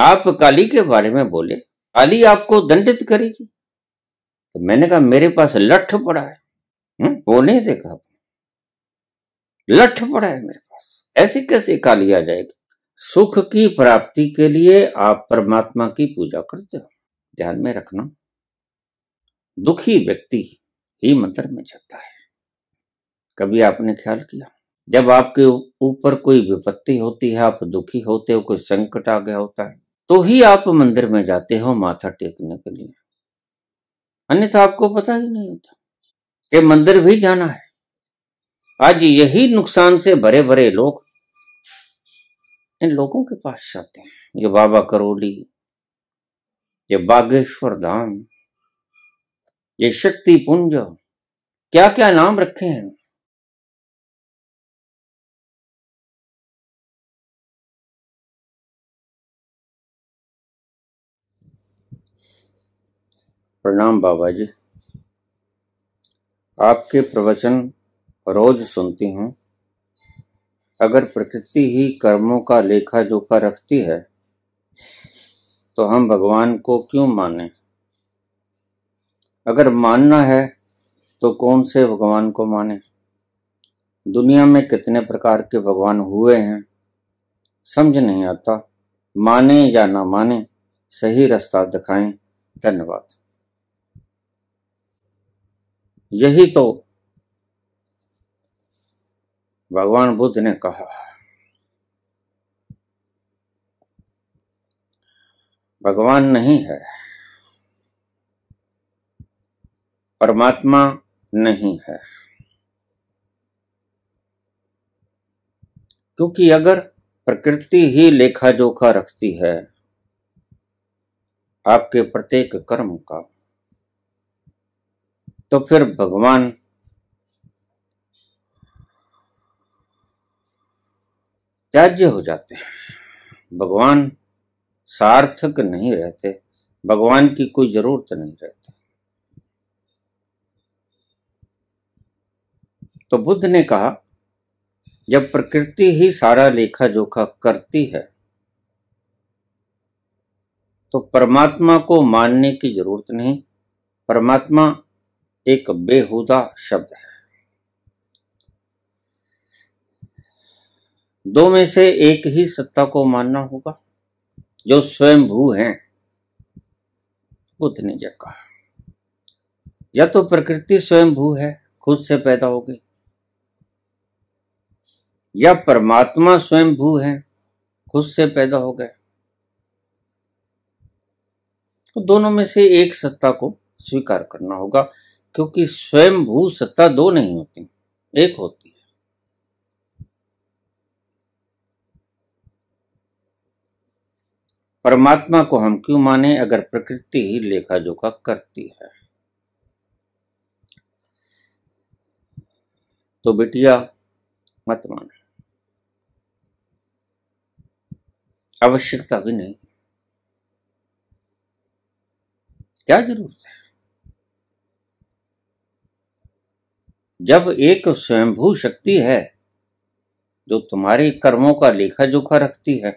आप काली के बारे में बोले काली आपको दंडित करेगी तो मैंने कहा मेरे पास लठ पड़ा है हुँ? हम्म, वो नहीं देखा लठ पड़ा है मेरे पास ऐसी कैसे काली आ जाएगी सुख की प्राप्ति के लिए आप परमात्मा की पूजा करते हो ध्यान में रखना दुखी व्यक्ति ही मंत्र में जाता है कभी आपने ख्याल किया जब आपके ऊपर कोई विपत्ति होती है आप दुखी होते हो कोई संकट आ गया होता है तो ही आप मंदिर में जाते हो माथा टेकने के लिए अन्यथा आपको पता ही नहीं होता कि मंदिर भी जाना है आज यही नुकसान से भरे भरे लोग इन लोगों के पास जाते हैं ये बाबा करोली ये बागेश्वर धाम ये शक्ति पुंज क्या क्या नाम रखे हैं प्रणाम बाबा जी आपके प्रवचन रोज सुनती हूँ अगर प्रकृति ही कर्मों का लेखा जोखा रखती है तो हम भगवान को क्यों माने अगर मानना है तो कौन से भगवान को माने दुनिया में कितने प्रकार के भगवान हुए हैं समझ नहीं आता माने या ना माने सही रास्ता दिखाएं धन्यवाद यही तो भगवान बुद्ध ने कहा भगवान नहीं है परमात्मा नहीं है क्योंकि अगर प्रकृति ही लेखा जोखा रखती है आपके प्रत्येक कर्म का तो फिर भगवान त्याज्य हो जाते हैं भगवान सार्थक नहीं रहते भगवान की कोई जरूरत नहीं रहती तो बुद्ध ने कहा जब प्रकृति ही सारा लेखा जोखा करती है तो परमात्मा को मानने की जरूरत नहीं परमात्मा एक बेहुदा शब्द है दो में से एक ही सत्ता को मानना होगा जो स्वयं भू है उतने जगह या तो प्रकृति स्वयं भू है खुद से पैदा हो गई या परमात्मा स्वयं भू है खुद से पैदा हो गए तो दोनों में से एक सत्ता को स्वीकार करना होगा क्योंकि स्वयं भू सत्ता दो नहीं होती एक होती है परमात्मा को हम क्यों माने अगर प्रकृति ही लेखा जोखा करती है तो बेटिया मत मान आवश्यकता भी नहीं क्या जरूरत है जब एक स्वयंभू शक्ति है जो तुम्हारे कर्मों का लेखा जोखा रखती है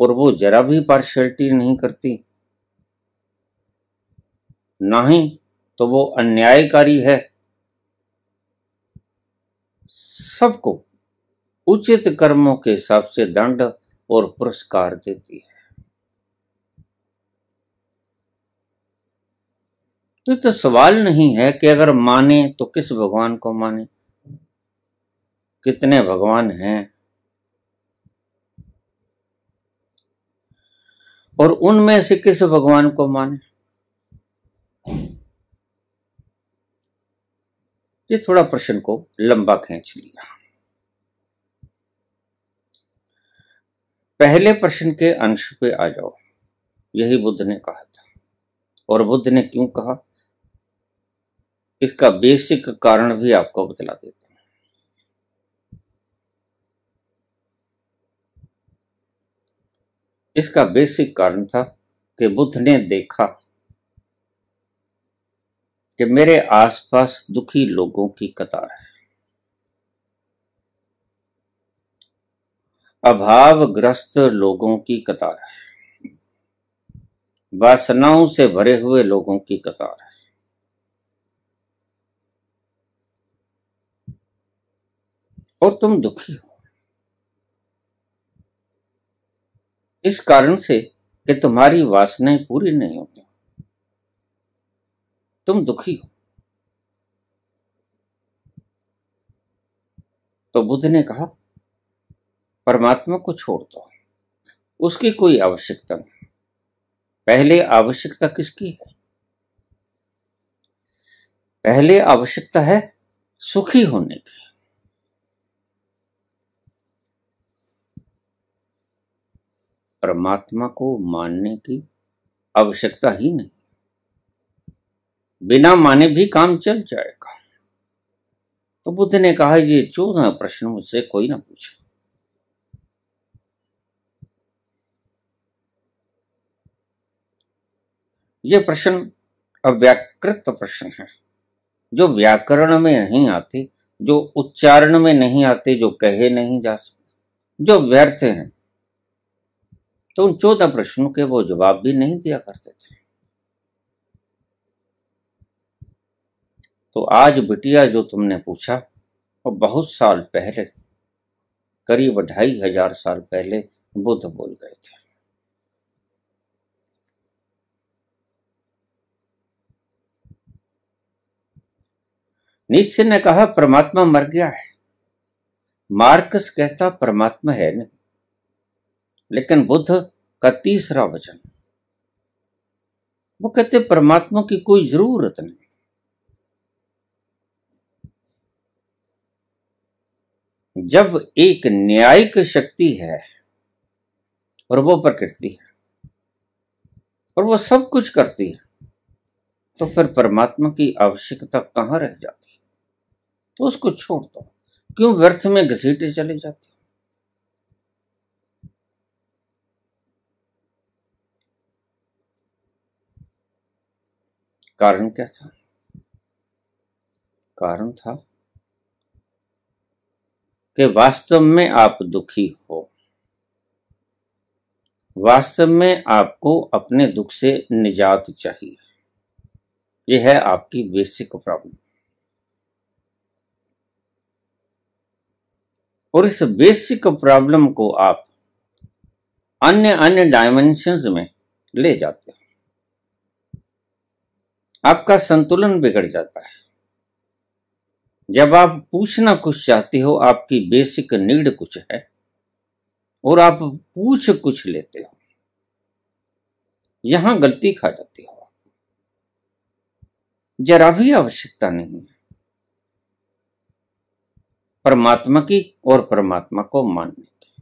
और वो जरा भी पार्शलिटी नहीं करती ना ही तो वो अन्यायकारी है सबको उचित कर्मों के हिसाब से दंड और पुरस्कार देती है तो, तो सवाल नहीं है कि अगर माने तो किस भगवान को माने कितने भगवान हैं और उनमें से किस भगवान को माने ये थोड़ा प्रश्न को लंबा खींच लिया पहले प्रश्न के अंश पे आ जाओ यही बुद्ध ने कहा था और बुद्ध ने क्यों कहा इसका बेसिक कारण भी आपको बतला देते हैं इसका बेसिक कारण था कि बुद्ध ने देखा कि मेरे आसपास दुखी लोगों की कतार है अभावग्रस्त लोगों की कतार है वासनाओं से भरे हुए लोगों की कतार है और तुम दुखी हो इस कारण से कि तुम्हारी वासनाएं पूरी नहीं होती तुम दुखी हो तो बुद्ध ने कहा परमात्मा को छोड़ दो उसकी कोई आवश्यकता नहीं पहले आवश्यकता किसकी है पहले आवश्यकता है सुखी होने की परमात्मा को मानने की आवश्यकता ही नहीं बिना माने भी काम चल जाएगा तो बुद्ध ने कहा ये चौदह प्रश्न मुझसे कोई ना पूछे ये प्रश्न अव्याकृत प्रश्न है जो व्याकरण में नहीं आते जो उच्चारण में नहीं आते जो कहे नहीं जा सकते जो व्यर्थ हैं तो उन चौदह प्रश्नों के वो जवाब भी नहीं दिया करते थे तो आज बिटिया जो तुमने पूछा वो बहुत साल पहले करीब ढाई हजार साल पहले बुद्ध बोल गए थे निश्चय ने कहा परमात्मा मर गया है मार्कस कहता परमात्मा है नहीं लेकिन बुद्ध का तीसरा वचन वो कहते परमात्मा की कोई जरूरत नहीं जब एक न्यायिक शक्ति है और वो प्रकृति है और वो सब कुछ करती है तो फिर परमात्मा की आवश्यकता कहां रह जाती है तो उसको छोड़ दो क्यों व्यर्थ में घसीटे चले जाते कारण क्या था कारण था कि वास्तव में आप दुखी हो वास्तव में आपको अपने दुख से निजात चाहिए यह है आपकी बेसिक प्रॉब्लम और इस बेसिक प्रॉब्लम को आप अन्य अन्य डायमेंशंस में ले जाते हैं आपका संतुलन बिगड़ जाता है जब आप पूछना कुछ चाहते हो आपकी बेसिक नीड कुछ है और आप पूछ कुछ लेते हो यहां गलती खा जाती हो जरा भी आवश्यकता नहीं है परमात्मा की और परमात्मा को मानने की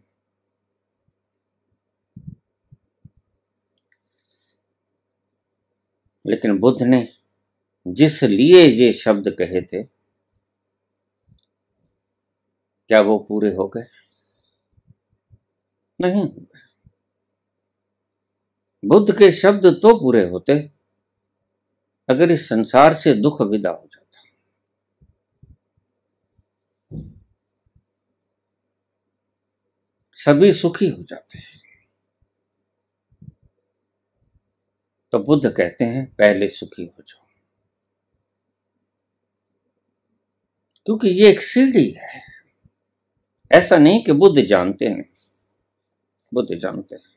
लेकिन बुद्ध ने जिस लिए ये शब्द कहे थे क्या वो पूरे हो गए नहीं बुद्ध के शब्द तो पूरे होते अगर इस संसार से दुख विदा हो जाता सभी सुखी हो जाते हैं तो बुद्ध कहते हैं पहले सुखी हो जाओ क्योंकि ये एक सीढ़ी है ऐसा नहीं कि बुद्ध जानते हैं बुद्ध जानते हैं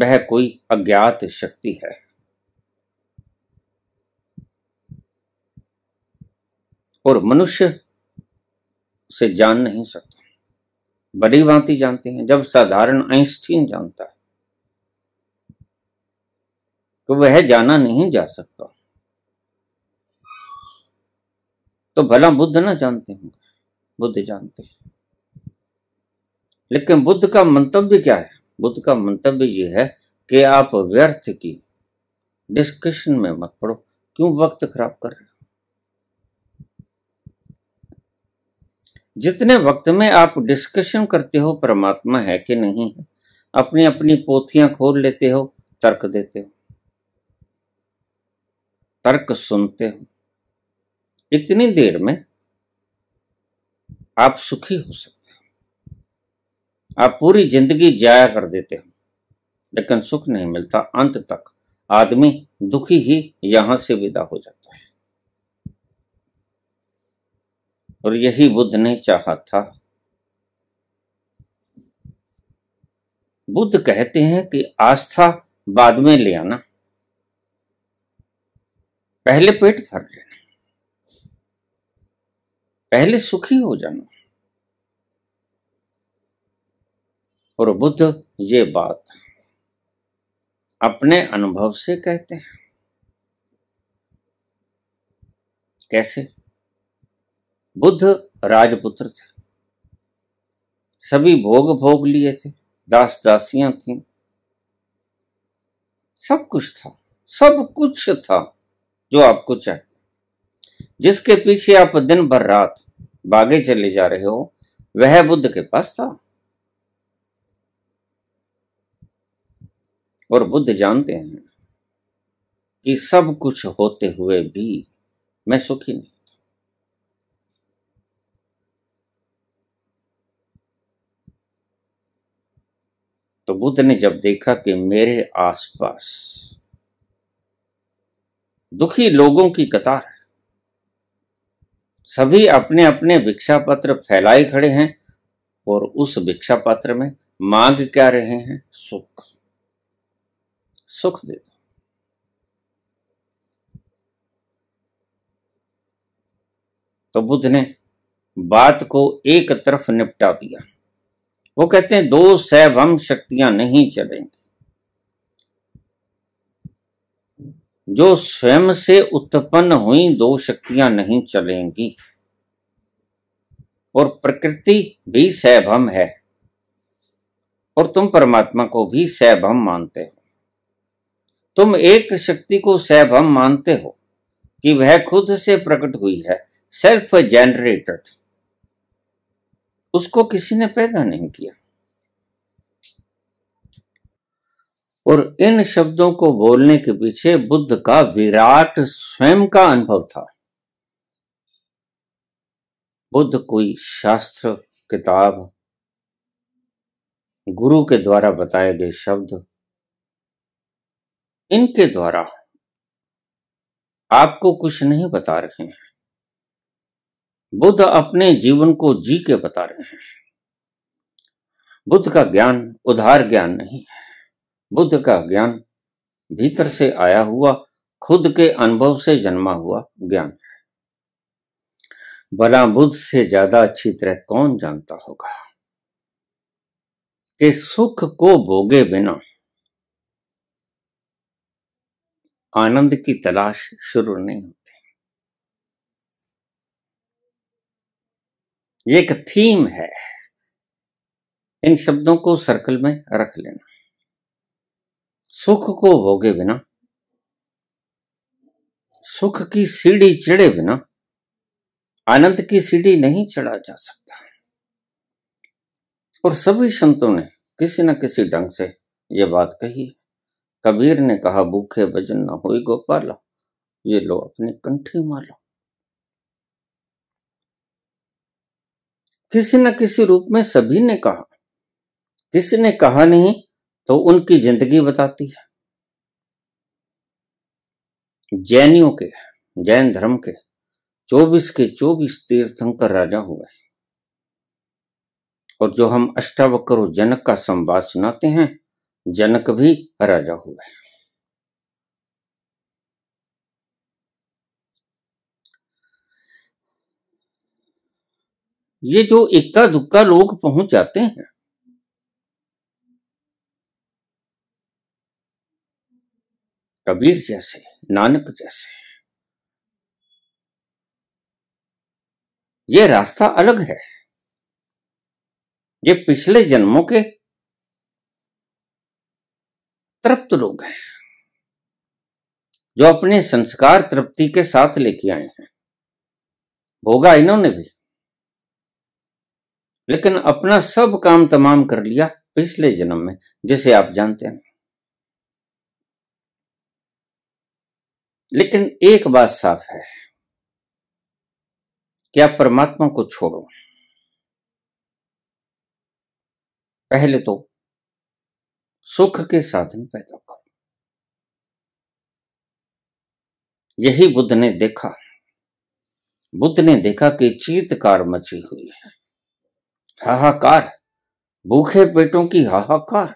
वह कोई अज्ञात शक्ति है और मनुष्य से जान नहीं सकता बड़ी भांति जानते हैं जब साधारण आइंस्टीन जानता है तो वह जाना नहीं जा सकता तो भला बुद्ध ना जानते होंगे बुद्ध जानते हैं लेकिन बुद्ध का मंतव्य क्या है बुद्ध का मंतव्य यह है कि आप व्यर्थ की डिस्कशन में मत पड़ो क्यों वक्त खराब कर रहे हो जितने वक्त में आप डिस्कशन करते हो परमात्मा है कि नहीं है अपनी अपनी पोथियां खोल लेते हो तर्क देते हो तर्क सुनते हो इतनी देर में आप सुखी हो सकते हो आप पूरी जिंदगी जाया कर देते हो लेकिन सुख नहीं मिलता अंत तक आदमी दुखी ही यहां से विदा हो जाता है और यही बुद्ध ने चाहा था बुद्ध कहते हैं कि आस्था बाद में ले आना पहले पेट भर लेना पहले सुखी हो जाना और बुद्ध ये बात अपने अनुभव से कहते हैं कैसे बुद्ध राजपुत्र थे सभी भोग भोग लिए थे दास दासियां थीं सब कुछ था सब कुछ था जो आपको चाहिए जिसके पीछे आप दिन भर रात भागे चले जा रहे हो वह बुद्ध के पास था और बुद्ध जानते हैं कि सब कुछ होते हुए भी मैं सुखी नहीं तो बुद्ध ने जब देखा कि मेरे आसपास दुखी लोगों की कतार है सभी अपने अपने भिक्षा पत्र फैलाए खड़े हैं और उस भिक्षा पत्र में मांग क्या रहे हैं सुख सुख दे दो तो बुद्ध ने बात को एक तरफ निपटा दिया वो कहते हैं दो सैभम शक्तियां नहीं चलेंगी जो स्वयं से उत्पन्न हुई दो शक्तियां नहीं चलेंगी और प्रकृति भी सैभम है और तुम परमात्मा को भी सैभम मानते हो तुम एक शक्ति को सैभम मानते हो कि वह खुद से प्रकट हुई है सेल्फ जेनरेटेड उसको किसी ने पैदा नहीं किया और इन शब्दों को बोलने के पीछे बुद्ध का विराट स्वयं का अनुभव था बुद्ध कोई शास्त्र किताब गुरु के द्वारा बताए गए शब्द इनके द्वारा आपको कुछ नहीं बता रहे हैं बुद्ध अपने जीवन को जी के बता रहे हैं बुद्ध का ज्ञान उधार ज्ञान नहीं है बुद्ध का ज्ञान भीतर से आया हुआ खुद के अनुभव से जन्मा हुआ ज्ञान है भला बुद्ध से ज्यादा अच्छी तरह कौन जानता होगा कि सुख को भोगे बिना आनंद की तलाश शुरू नहीं होती एक थीम है इन शब्दों को सर्कल में रख लेना सुख को भोगे बिना सुख की सीढ़ी चढ़े बिना आनंद की सीढ़ी नहीं चढ़ा जा सकता और सभी संतों ने किसी न किसी ढंग से ये बात कही कबीर ने कहा भूखे भजन न हो गोपाला ये लो अपनी कंठी मालो किसी न किसी रूप में सभी ने कहा किसी ने कहा नहीं तो उनकी जिंदगी बताती है जैनियों के जैन धर्म के चौबीस के चौबीस तीर्थंकर राजा हुए हैं और जो हम अष्टावक्र जनक का संवाद सुनाते हैं जनक भी राजा हुए हैं ये जो इक्का दुक्का लोग पहुंच जाते हैं कबीर जैसे नानक जैसे ये रास्ता अलग है ये पिछले जन्मों के तृप्त लोग हैं जो अपने संस्कार तृप्ति के साथ लेके आए हैं भोगा इन्होंने भी लेकिन अपना सब काम तमाम कर लिया पिछले जन्म में जिसे आप जानते हैं लेकिन एक बात साफ है कि आप परमात्मा को छोड़ो पहले तो सुख के साधन पैदा करो यही बुद्ध ने देखा बुद्ध ने देखा कि चीतकार मची हुई है हाहाकार भूखे पेटों की हाहाकार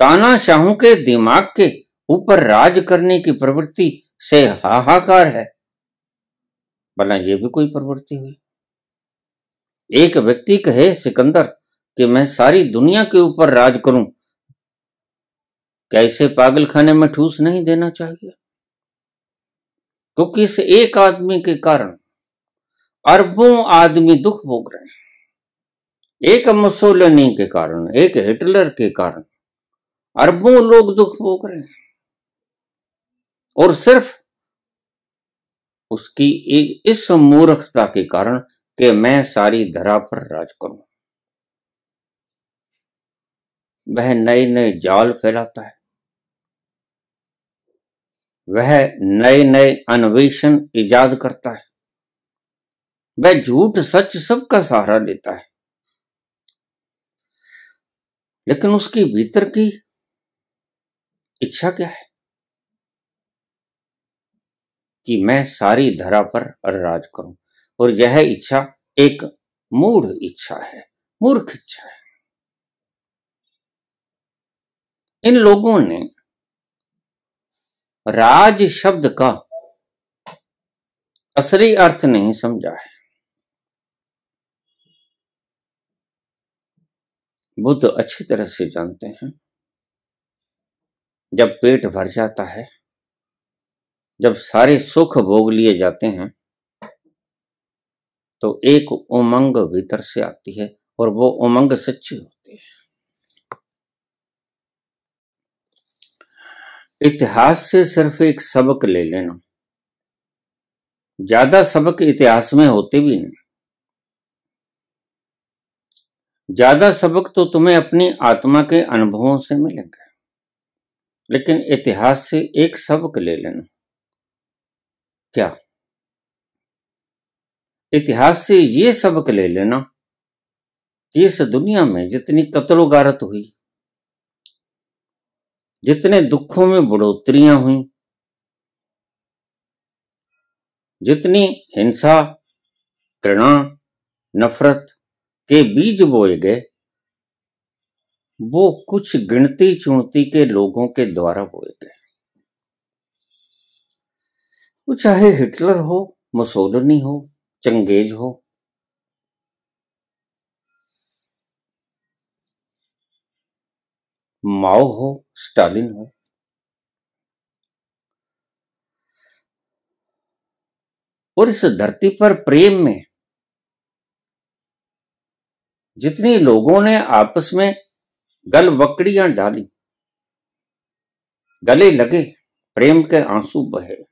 तानाशाहों के दिमाग के ऊपर राज करने की प्रवृत्ति से हाहाकार है भला यह भी कोई प्रवृत्ति हुई एक व्यक्ति कहे सिकंदर कि मैं सारी दुनिया के ऊपर राज करूं क्या इसे पागल खाने में ठूस नहीं देना चाहिए क्योंकि तो इस एक आदमी के कारण अरबों आदमी दुख भोग रहे हैं एक मुसोलनी के कारण एक हिटलर के कारण अरबों लोग दुख भोग रहे हैं और सिर्फ उसकी एक इस मूर्खता के कारण कि मैं सारी धरा पर राज करूं वह नए नए जाल फैलाता है वह नए नए अन्वेषण इजाद करता है वह झूठ सच सबका सहारा देता है लेकिन उसकी भीतर की इच्छा क्या है कि मैं सारी धरा पर राज करूं और यह इच्छा एक मूढ़ इच्छा है मूर्ख इच्छा है इन लोगों ने राज शब्द का असली अर्थ नहीं समझा है बुद्ध अच्छी तरह से जानते हैं जब पेट भर जाता है जब सारे सुख भोग लिए जाते हैं तो एक उमंग भीतर से आती है और वो उमंग सच्ची होती है इतिहास से सिर्फ एक सबक ले लेना ज्यादा सबक इतिहास में होते भी नहीं ज्यादा सबक तो तुम्हें अपनी आत्मा के अनुभवों से मिलेंगे लेकिन इतिहास से एक सबक ले लेना क्या इतिहास से ये सबक ले लेना कि इस दुनिया में जितनी कतलो गारत हुई जितने दुखों में बढ़ोतरियां हुई जितनी हिंसा घृणा नफरत के बीज बोए गए वो कुछ गिनती चुनती के लोगों के द्वारा बोए गए वो चाहे हिटलर हो मसोदनी हो चंगेज हो माओ हो स्टालिन हो और इस धरती पर प्रेम में जितनी लोगों ने आपस में गल वकड़ियां डाली गले लगे प्रेम के आंसू बहे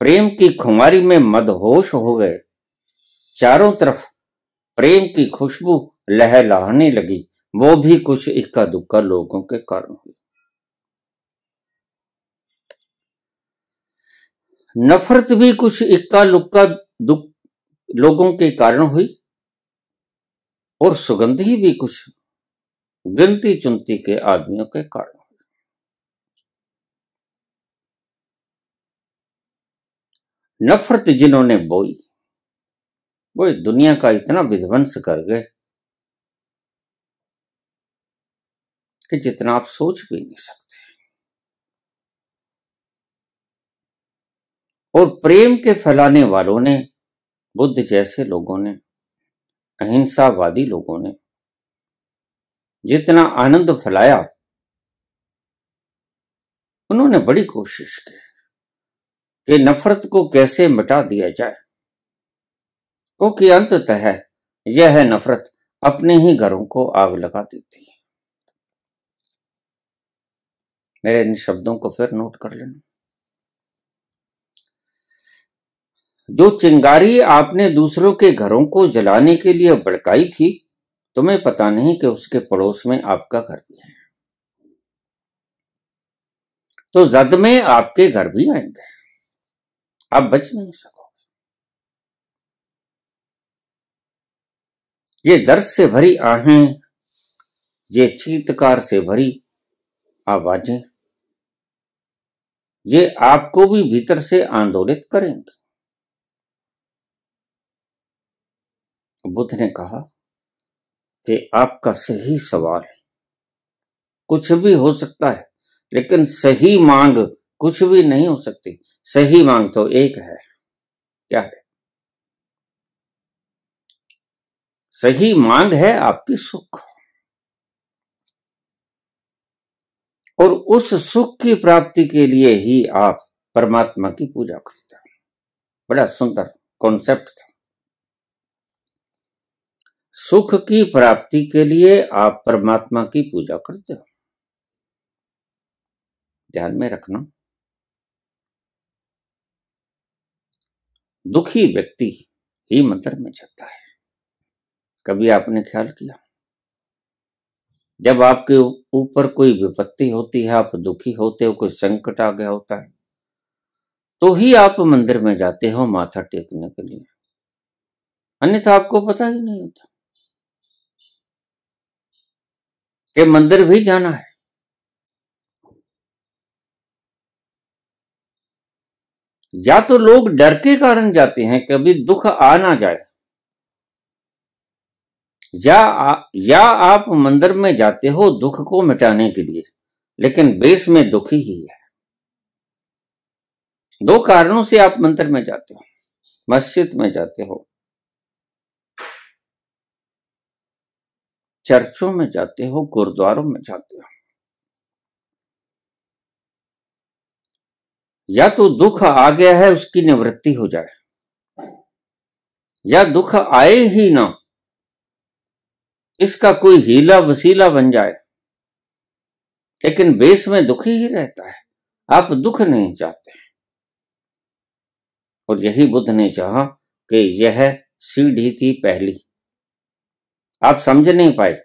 प्रेम की खुमारी में मदहोश हो गए चारों तरफ प्रेम की खुशबू लहलाने लगी वो भी कुछ इक्का दुक्का लोगों के कारण हुई नफरत भी कुछ इक्का लुक्का दुख लोगों के कारण हुई और सुगंधी भी कुछ गिनती चुनती के आदमियों के कारण नफरत जिन्होंने बोई वो दुनिया का इतना विध्वंस कर गए कि जितना आप सोच भी नहीं सकते और प्रेम के फैलाने वालों ने बुद्ध जैसे लोगों ने अहिंसावादी लोगों ने जितना आनंद फैलाया उन्होंने बड़ी कोशिश की कि नफरत को कैसे मिटा दिया जाए क्योंकि अंततः यह नफरत अपने ही घरों को आग लगा देती है मेरे इन शब्दों को फिर नोट कर लेना जो चिंगारी आपने दूसरों के घरों को जलाने के लिए भड़काई थी तुम्हें पता नहीं कि उसके पड़ोस में आपका घर भी है तो जद में आपके घर भी आएंगे आप बच नहीं सकोगे ये दर्द से भरी आहें ये चीतकार से भरी आवाजें ये आपको भी भीतर से आंदोलित करेंगे बुद्ध ने कहा कि आपका सही सवाल है कुछ भी हो सकता है लेकिन सही मांग कुछ भी नहीं हो सकती सही मांग तो एक है क्या है सही मांग है आपकी सुख और उस सुख की प्राप्ति के लिए ही आप परमात्मा की पूजा करते हैं बड़ा सुंदर कॉन्सेप्ट था सुख की प्राप्ति के लिए आप परमात्मा की पूजा करते हो ध्यान में रखना दुखी व्यक्ति ही मंदिर में जाता है कभी आपने ख्याल किया जब आपके ऊपर कोई विपत्ति होती है आप दुखी होते हो कोई संकट आ गया होता है तो ही आप मंदिर में जाते हो माथा टेकने के लिए अन्यथा आपको पता ही नहीं होता कि मंदिर भी जाना है या तो लोग डर के कारण जाते हैं कभी दुख आ ना जाए या आ, या आप मंदिर में जाते हो दुख को मिटाने के लिए लेकिन बेस में दुख ही है दो कारणों से आप मंदिर में जाते हो मस्जिद में जाते हो चर्चों में जाते हो गुरुद्वारों में जाते हो या तो दुख आ गया है उसकी निवृत्ति हो जाए या दुख आए ही ना इसका कोई हीला वसीला बन जाए लेकिन बेस में दुखी ही रहता है आप दुख नहीं चाहते और यही बुद्ध ने चाहा कि यह सीढ़ी थी पहली आप समझ नहीं पाए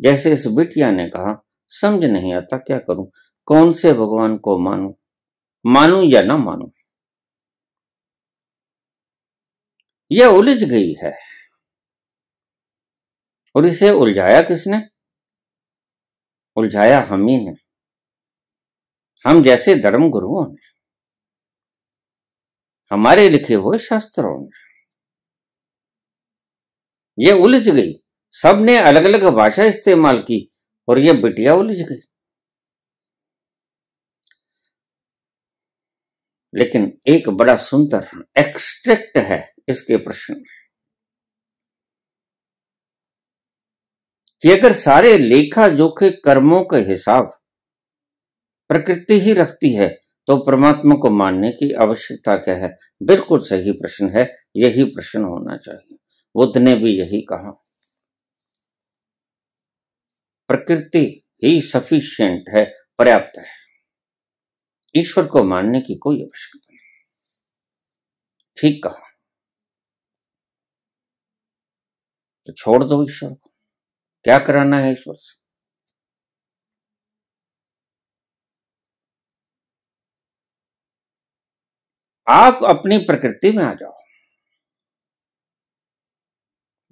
जैसे इस बिटिया ने कहा समझ नहीं आता क्या करूं कौन से भगवान को मानूं मानू या ना मानू यह उलझ गई है और इसे उलझाया किसने उलझाया हम ही ने हम जैसे धर्म गुरुओं ने हमारे लिखे हुए शास्त्रों ने यह उलझ गई सबने अलग अलग भाषा इस्तेमाल की और यह बिटिया उलझ गई लेकिन एक बड़ा सुंदर एक्सट्रैक्ट है इसके प्रश्न में कि अगर सारे लेखा जोखे कर्मों के हिसाब प्रकृति ही रखती है तो परमात्मा को मानने की आवश्यकता क्या है बिल्कुल सही प्रश्न है यही प्रश्न होना चाहिए बुद्ध ने भी यही कहा प्रकृति ही सफिशियंट है पर्याप्त है ईश्वर को मानने की कोई आवश्यकता नहीं ठीक कहा तो छोड़ दो ईश्वर को क्या कराना है ईश्वर से आप अपनी प्रकृति में आ जाओ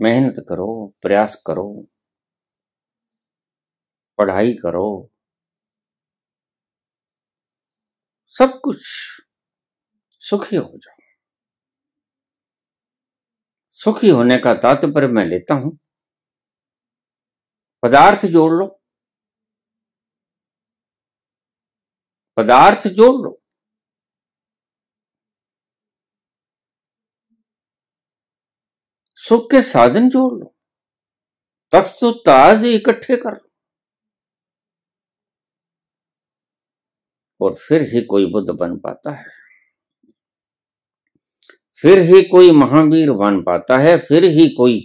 मेहनत करो प्रयास करो पढ़ाई करो सब कुछ सुखी हो जाओ सुखी होने का तात्पर्य मैं लेता हूं पदार्थ जोड़ लो पदार्थ जोड़ लो सुख के साधन जोड़ लो तख्त तो ताज इकट्ठे कर लो और फिर ही कोई बुद्ध बन पाता है फिर ही कोई महावीर बन पाता है फिर ही कोई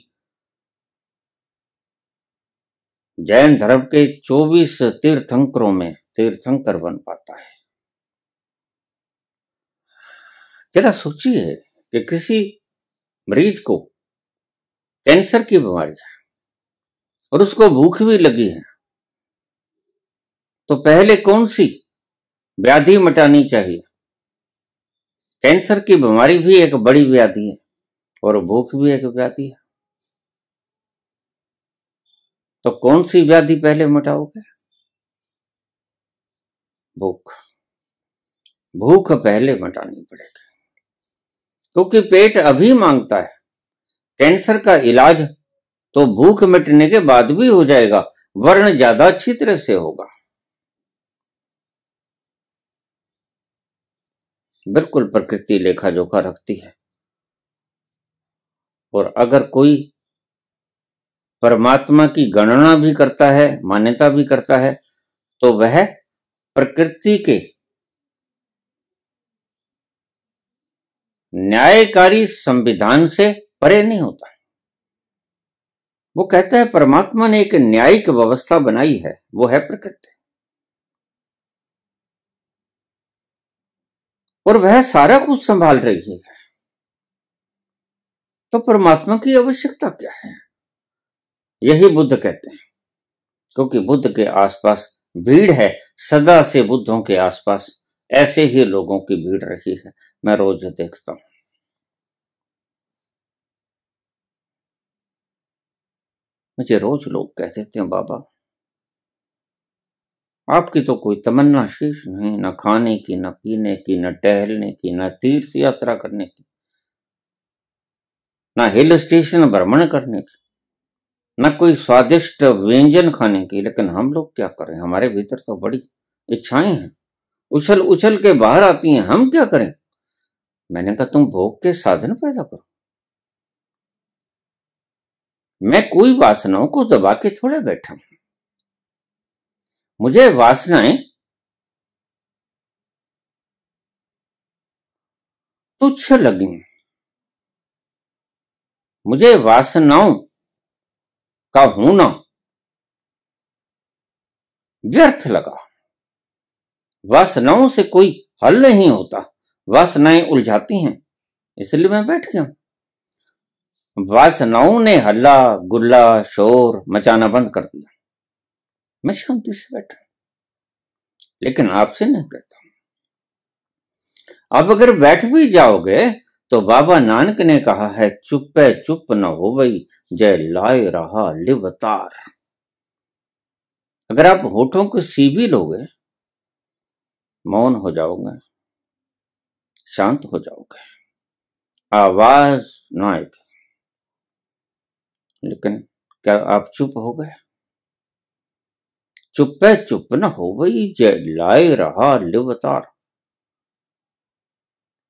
जैन धर्म के 24 तीर्थंकरों में तीर्थंकर बन पाता है जरा सोचिए कि किसी मरीज को कैंसर की बीमारी है और उसको भूख भी लगी है तो पहले कौन सी व्याधि मटानी चाहिए कैंसर की बीमारी भी एक बड़ी व्याधि है और भूख भी एक व्याधि है तो कौन सी व्याधि पहले मिटाओगे भूख भूख पहले मिटानी पड़ेगी क्योंकि पेट अभी मांगता है कैंसर का इलाज तो भूख मिटने के बाद भी हो जाएगा वर्ण ज्यादा अच्छी तरह से होगा बिल्कुल प्रकृति लेखा जोखा रखती है और अगर कोई परमात्मा की गणना भी करता है मान्यता भी करता है तो वह प्रकृति के न्यायकारी संविधान से परे नहीं होता वो कहता है परमात्मा ने एक न्यायिक व्यवस्था बनाई है वो है प्रकृति और वह सारा कुछ संभाल रही है तो परमात्मा की आवश्यकता क्या है यही बुद्ध कहते हैं क्योंकि बुद्ध के आसपास भीड़ है सदा से बुद्धों के आसपास ऐसे ही लोगों की भीड़ रही है मैं रोज देखता हूं मुझे रोज लोग कह देते हैं बाबा आपकी तो कोई तमन्ना शेष नहीं न खाने की न पीने की न टहलने की न तीर्थ यात्रा करने की न हिल स्टेशन भ्रमण करने की न कोई स्वादिष्ट व्यंजन खाने की लेकिन हम लोग क्या करें हमारे भीतर तो बड़ी इच्छाएं हैं उछल उछल के बाहर आती हैं हम क्या करें मैंने कहा तुम भोग के साधन पैदा करो मैं कोई वासनाओं को दबा के थोड़े बैठा हूं मुझे वासनाएं तुच्छ लगी मुझे वासनाओं का होना व्यर्थ लगा वासनाओं से कोई हल नहीं होता वासनाएं उलझाती हैं इसलिए मैं बैठ गया वासनाओं ने हल्ला गुल्ला शोर मचाना बंद कर दिया मैं शांति से बैठा लेकिन आपसे नहीं कहता आप अगर बैठ भी जाओगे तो बाबा नानक ने कहा है चुप है चुप न हो गई जय लाए रहा लिवतार अगर आप होठों को सी भी लोगे मौन हो जाओगे शांत हो जाओगे आवाज ना आएगी लेकिन क्या आप चुप हो गए चुपे चुप न हो गई जय लाए रहा लिवतार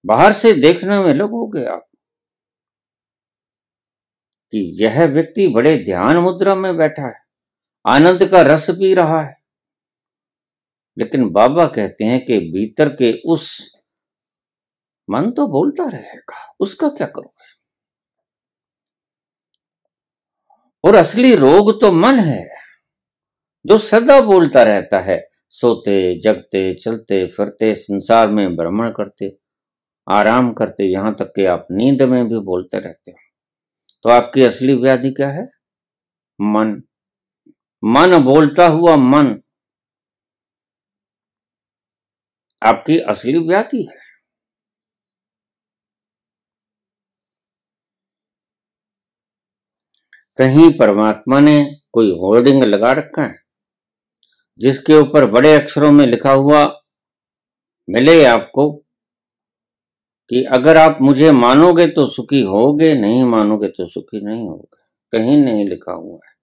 बाहर से देखने में लगोगे आप कि यह व्यक्ति बड़े ध्यान मुद्रा में बैठा है आनंद का रस पी रहा है लेकिन बाबा कहते हैं कि भीतर के उस मन तो बोलता रहेगा उसका क्या करोगे और असली रोग तो मन है जो सदा बोलता रहता है सोते जगते चलते फिरते संसार में भ्रमण करते आराम करते यहां तक कि आप नींद में भी बोलते रहते हो तो आपकी असली व्याधि क्या है मन मन बोलता हुआ मन आपकी असली व्याधि है कहीं परमात्मा ने कोई होर्डिंग लगा रखा है जिसके ऊपर बड़े अक्षरों में लिखा हुआ मिले आपको कि अगर आप मुझे मानोगे तो सुखी होगे नहीं मानोगे तो सुखी नहीं होगे कहीं नहीं लिखा हुआ है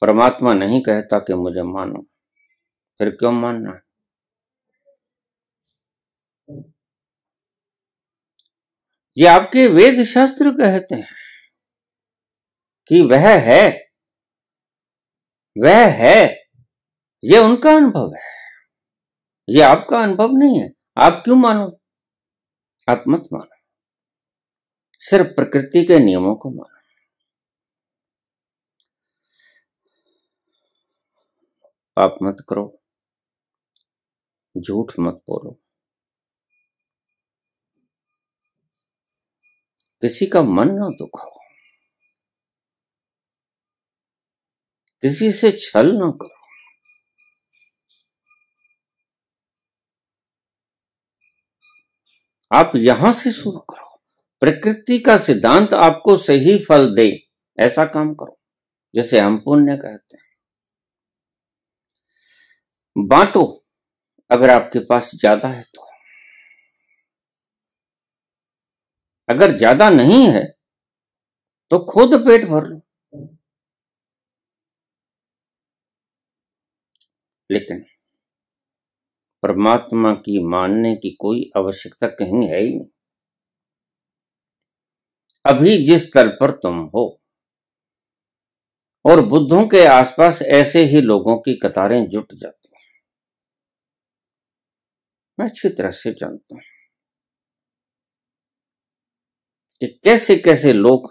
परमात्मा नहीं कहता कि मुझे मानो फिर क्यों मानना है ये आपके वेद शास्त्र कहते हैं कि वह है वह है ये उनका अनुभव है ये आपका अनुभव नहीं है आप क्यों मानो आप मत मानो सिर्फ प्रकृति के नियमों को मानो आप मत करो झूठ मत बोलो किसी का मन ना दुखो किसी से छल ना करो आप यहां से शुरू करो प्रकृति का सिद्धांत आपको सही फल दे ऐसा काम करो जैसे हम पुण्य कहते हैं बांटो अगर आपके पास ज्यादा है तो अगर ज्यादा नहीं है तो खुद पेट भर लो लेकिन परमात्मा की मानने की कोई आवश्यकता कहीं है ही नहीं अभी जिस तल पर तुम हो और बुद्धों के आसपास ऐसे ही लोगों की कतारें जुट जाती हैं मैं अच्छी तरह से जानता हूं कि कैसे कैसे लोग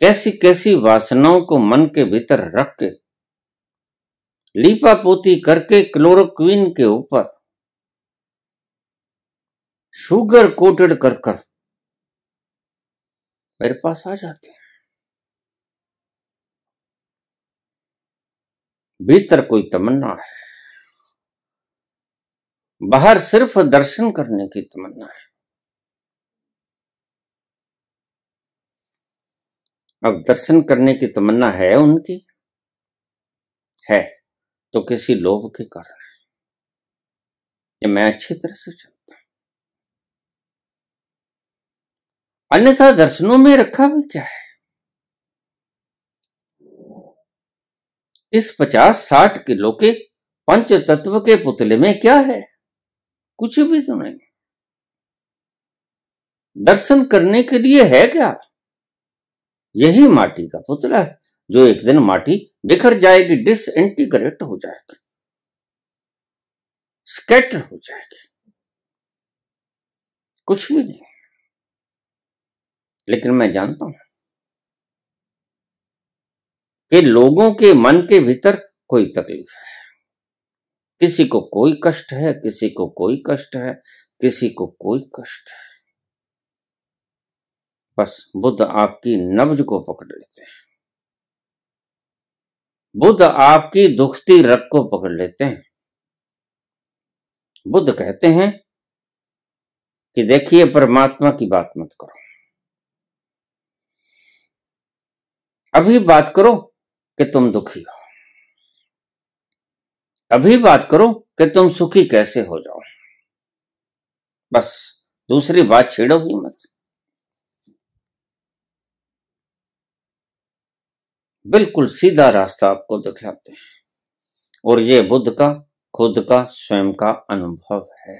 कैसी कैसी वासनाओं को मन के भीतर रख के लीपापोती करके क्लोरोक्विन के ऊपर शुगर कोटेड कर कर मेरे पास आ जाते हैं भीतर कोई तमन्ना है बाहर सिर्फ दर्शन करने की तमन्ना है अब दर्शन करने की तमन्ना है उनकी है तो किसी लोभ के कारण है ये मैं अच्छी तरह से जानता हूं अन्यथा दर्शनों में रखा भी क्या है इस पचास साठ किलो के पंच तत्व के पुतले में क्या है कुछ भी तो नहीं दर्शन करने के लिए है क्या यही माटी का पुतला है जो एक दिन माटी बिखर जाएगी डिसइंटीग्रेट हो जाएगी स्केटर हो जाएगी कुछ भी नहीं लेकिन मैं जानता हूं कि लोगों के मन के भीतर कोई तकलीफ है किसी को कोई कष्ट है किसी को कोई कष्ट है किसी को कोई कष्ट है बस बुद्ध आपकी नब्ज को पकड़ लेते हैं बुद्ध आपकी दुखती रग को पकड़ लेते हैं बुद्ध कहते हैं कि देखिए परमात्मा की बात मत करो अभी बात करो कि तुम दुखी हो अभी बात करो कि तुम सुखी कैसे हो जाओ बस दूसरी बात छेड़ो ही मत बिल्कुल सीधा रास्ता आपको दिखलाते हैं और ये बुद्ध का खुद का स्वयं का अनुभव है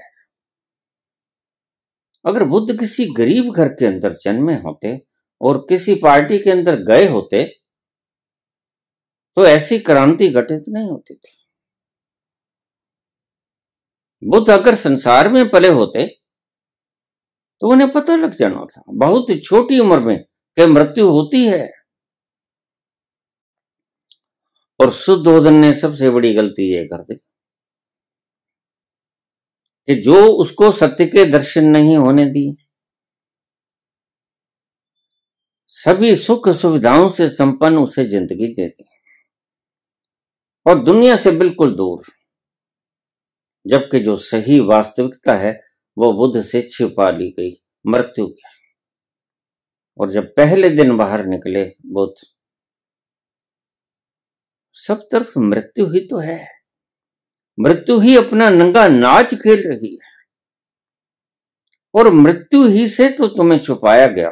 अगर बुद्ध किसी गरीब घर के अंदर जन्मे होते और किसी पार्टी के अंदर गए होते तो ऐसी क्रांति घटित नहीं होती थी बुद्ध अगर संसार में पले होते तो उन्हें पता लग जाना था बहुत छोटी उम्र में कि मृत्यु होती है और शुद्धोधन ने सबसे बड़ी गलती यह कर दी कि जो उसको सत्य के दर्शन नहीं होने दिए सभी सुख सुविधाओं से संपन्न उसे जिंदगी देती और दुनिया से बिल्कुल दूर जबकि जो सही वास्तविकता है वो बुद्ध से छिपा ली गई मृत्यु की और जब पहले दिन बाहर निकले बुद्ध सब तरफ मृत्यु ही तो है मृत्यु ही अपना नंगा नाच खेल रही है और मृत्यु ही से तो तुम्हें छुपाया गया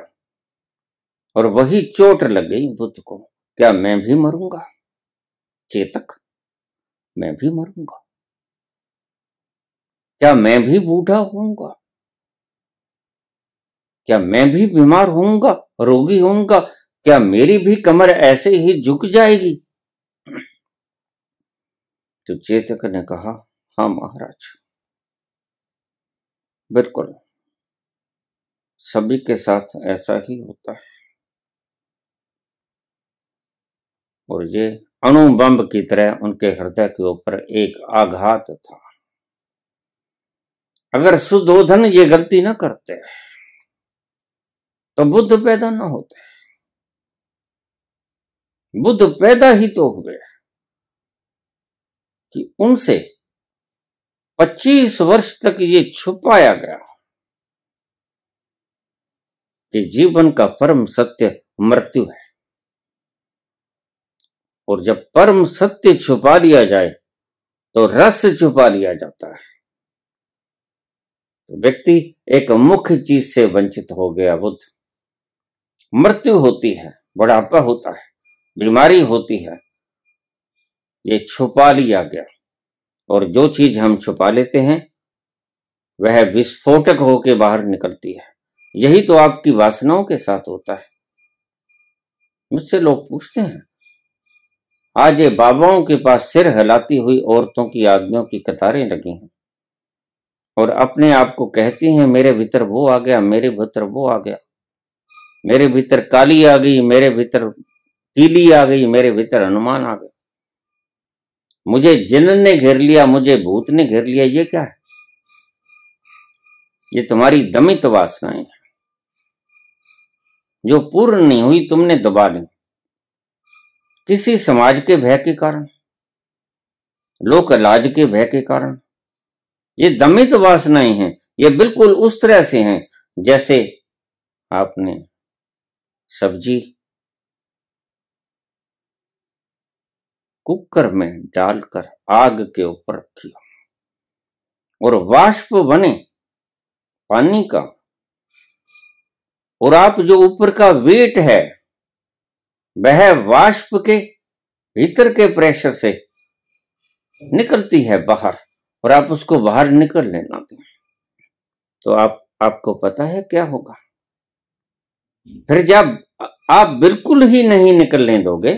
और वही चोट लग गई बुद्ध को क्या मैं भी मरूंगा चेतक मैं भी मरूंगा क्या मैं भी बूढ़ा होऊंगा क्या मैं भी बीमार होऊंगा रोगी होऊंगा क्या मेरी भी कमर ऐसे ही झुक जाएगी तो चेतक ने कहा हाँ महाराज बिल्कुल सभी के साथ ऐसा ही होता है और ये अणुबंब की तरह उनके हृदय के ऊपर एक आघात था अगर सुधोधन ये गलती ना करते तो बुद्ध पैदा ना होते बुद्ध पैदा ही तो हुए हैं कि उनसे 25 वर्ष तक ये छुपाया गया कि जीवन का परम सत्य मृत्यु है और जब परम सत्य छुपा लिया जाए तो रस छुपा लिया जाता है तो व्यक्ति एक मुख्य चीज से वंचित हो गया बुद्ध मृत्यु होती है बुढ़ापा होता है बीमारी होती है ये छुपा लिया गया और जो चीज हम छुपा लेते हैं वह विस्फोटक होकर बाहर निकलती है यही तो आपकी वासनाओं के साथ होता है मुझसे लोग पूछते हैं आज ये बाबाओं के पास सिर हिलाती हुई औरतों की आदमियों की कतारें लगी हैं और अपने आप को कहती हैं मेरे भीतर वो आ गया मेरे भीतर वो आ गया मेरे भीतर काली आ गई मेरे भीतर पीली आ गई मेरे भीतर हनुमान आ गया मुझे जिन ने घेर लिया मुझे भूत ने घेर लिया ये क्या है ये तुम्हारी दमित वासनाएं जो पूर्ण नहीं हुई तुमने दबा ली किसी समाज के भय के कारण लोक लाज के भय के कारण ये दमित वासनाएं हैं ये बिल्कुल उस तरह से हैं जैसे आपने सब्जी कुकर में डालकर आग के ऊपर रखी और वाष्प बने पानी का और आप जो ऊपर का वेट है वह वाष्प के भीतर के प्रेशर से निकलती है बाहर और आप उसको बाहर निकल लेना दें तो आप आपको पता है क्या होगा फिर जब आप बिल्कुल ही नहीं निकलने दोगे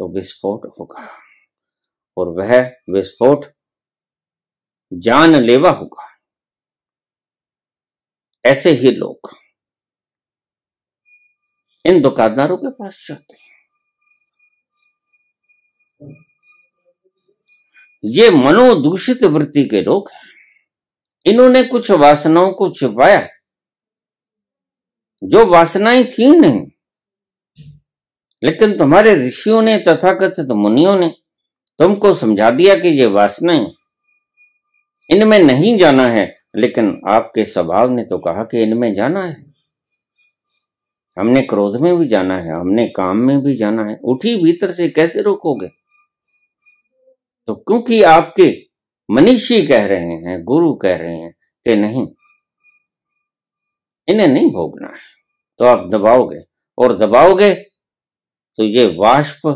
तो विस्फोट होगा और वह विस्फोट जानलेवा होगा ऐसे ही लोग इन दुकानदारों के पास जाते हैं ये मनोदूषित वृत्ति के लोग हैं इन्होंने कुछ वासनाओं को छिपाया जो वासनाएं थी नहीं लेकिन तुम्हारे ऋषियों ने तथाकथित मुनियों ने तुमको समझा दिया कि ये वासनाएं इनमें नहीं जाना है लेकिन आपके स्वभाव ने तो कहा कि इनमें जाना है हमने क्रोध में भी जाना है हमने काम में भी जाना है उठी भीतर से कैसे रोकोगे तो क्योंकि आपके मनीषी कह रहे हैं गुरु कह रहे हैं कि नहीं इन्हें नहीं भोगना है तो आप दबाओगे और दबाओगे तो ये वाष्प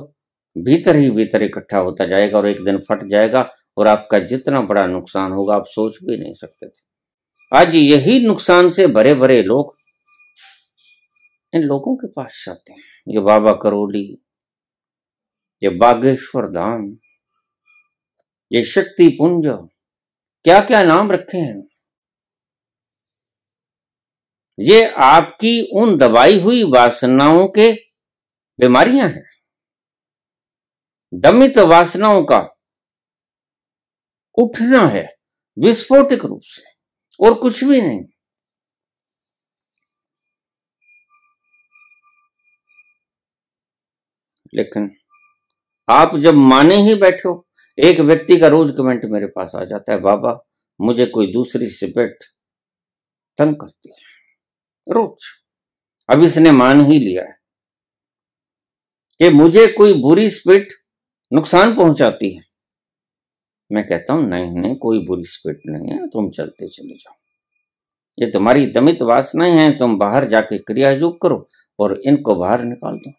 भीतर ही भीतर इकट्ठा होता जाएगा और एक दिन फट जाएगा और आपका जितना बड़ा नुकसान होगा आप सोच भी नहीं सकते थे आज यही नुकसान से भरे भरे लोग इन लोगों के पास जाते हैं ये बाबा करोली ये बागेश्वर धाम ये शक्ति पुंज क्या क्या नाम रखे हैं ये आपकी उन दबाई हुई वासनाओं के बीमारियां हैं दमित वासनाओं का उठना है विस्फोटिक रूप से और कुछ भी नहीं लेकिन आप जब माने ही बैठे हो एक व्यक्ति का रोज कमेंट मेरे पास आ जाता है बाबा मुझे कोई दूसरी सिपेट तंग करती है रोज अब इसने मान ही लिया है कि मुझे कोई बुरी स्पिरिट नुकसान पहुंचाती है मैं कहता हूं नहीं नहीं कोई बुरी स्पिरिट नहीं है तुम चलते चले जाओ ये तुम्हारी दमित वासनाएं हैं तुम बाहर जाके क्रिया योग करो और इनको बाहर निकाल दो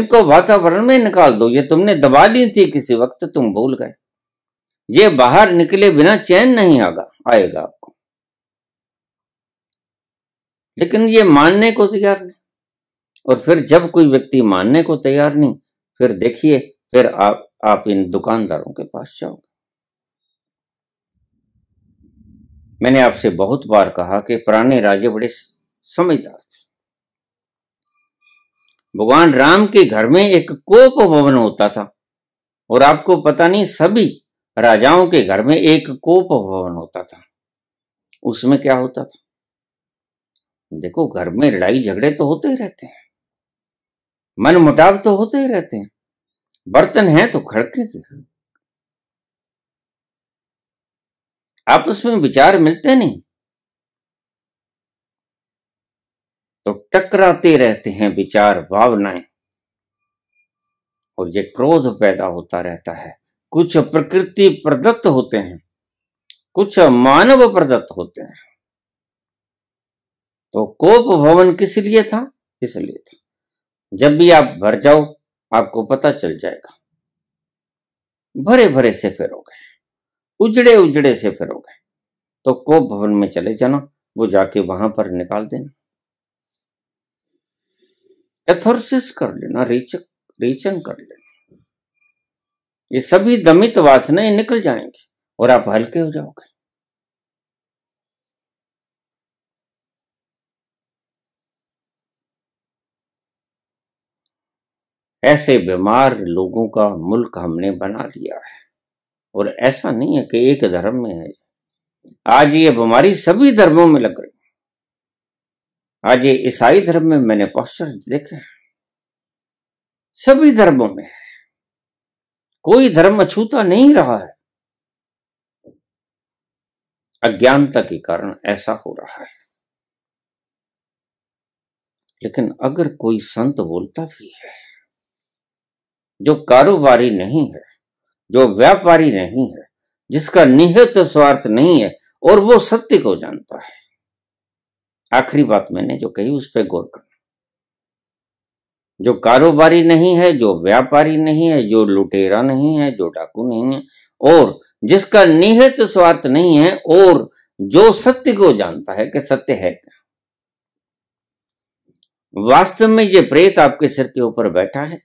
इनको वातावरण में निकाल दो ये तुमने दबा दी थी किसी वक्त तुम भूल गए ये बाहर निकले बिना चैन नहीं आगा आएगा लेकिन ये मानने को तैयार नहीं और फिर जब कोई व्यक्ति मानने को तैयार नहीं फिर देखिए फिर आप आप इन दुकानदारों के पास जाओगे मैंने आपसे बहुत बार कहा कि पुराने राजे बड़े समझदार थे भगवान राम के घर में एक कोप भवन होता था और आपको पता नहीं सभी राजाओं के घर में एक कोप भवन होता था उसमें क्या होता था देखो घर में लड़ाई झगड़े तो होते ही रहते हैं मन मुटाव तो होते ही रहते हैं बर्तन है तो खड़के के आपस में विचार मिलते नहीं तो टकराते रहते हैं विचार भावनाएं और ये क्रोध पैदा होता रहता है कुछ प्रकृति प्रदत्त होते हैं कुछ मानव प्रदत्त होते हैं तो कोप भवन किस लिए था इसलिए था जब भी आप भर जाओ आपको पता चल जाएगा भरे भरे से फिरोगे गए उजड़े उजड़े से फिरोगे गए तो कोप भवन में चले जाना वो जाके वहां पर निकाल देना एथोरसिस कर लेना रेचक रेचन कर लेना ये सभी दमित वासनाएं निकल जाएंगी और आप हल्के हो जाओगे ऐसे बीमार लोगों का मुल्क हमने बना लिया है और ऐसा नहीं है कि एक धर्म में है आज ये बीमारी सभी धर्मों में लग रही आज ये ईसाई धर्म में मैंने पॉस्टर देखे सभी धर्मों में कोई धर्म अछूता नहीं रहा है अज्ञानता के कारण ऐसा हो रहा है लेकिन अगर कोई संत बोलता भी है जो कारोबारी नहीं है जो व्यापारी नहीं है जिसका निहित स्वार्थ नहीं है और वो सत्य को जानता है आखिरी बात मैंने जो कही उस पर गौर करना जो कारोबारी नहीं है जो व्यापारी नहीं है जो लुटेरा नहीं है जो डाकू नहीं है और जिसका निहित स्वार्थ नहीं है और जो सत्य को जानता है कि सत्य है क्या वास्तव में ये प्रेत आपके सिर के ऊपर बैठा है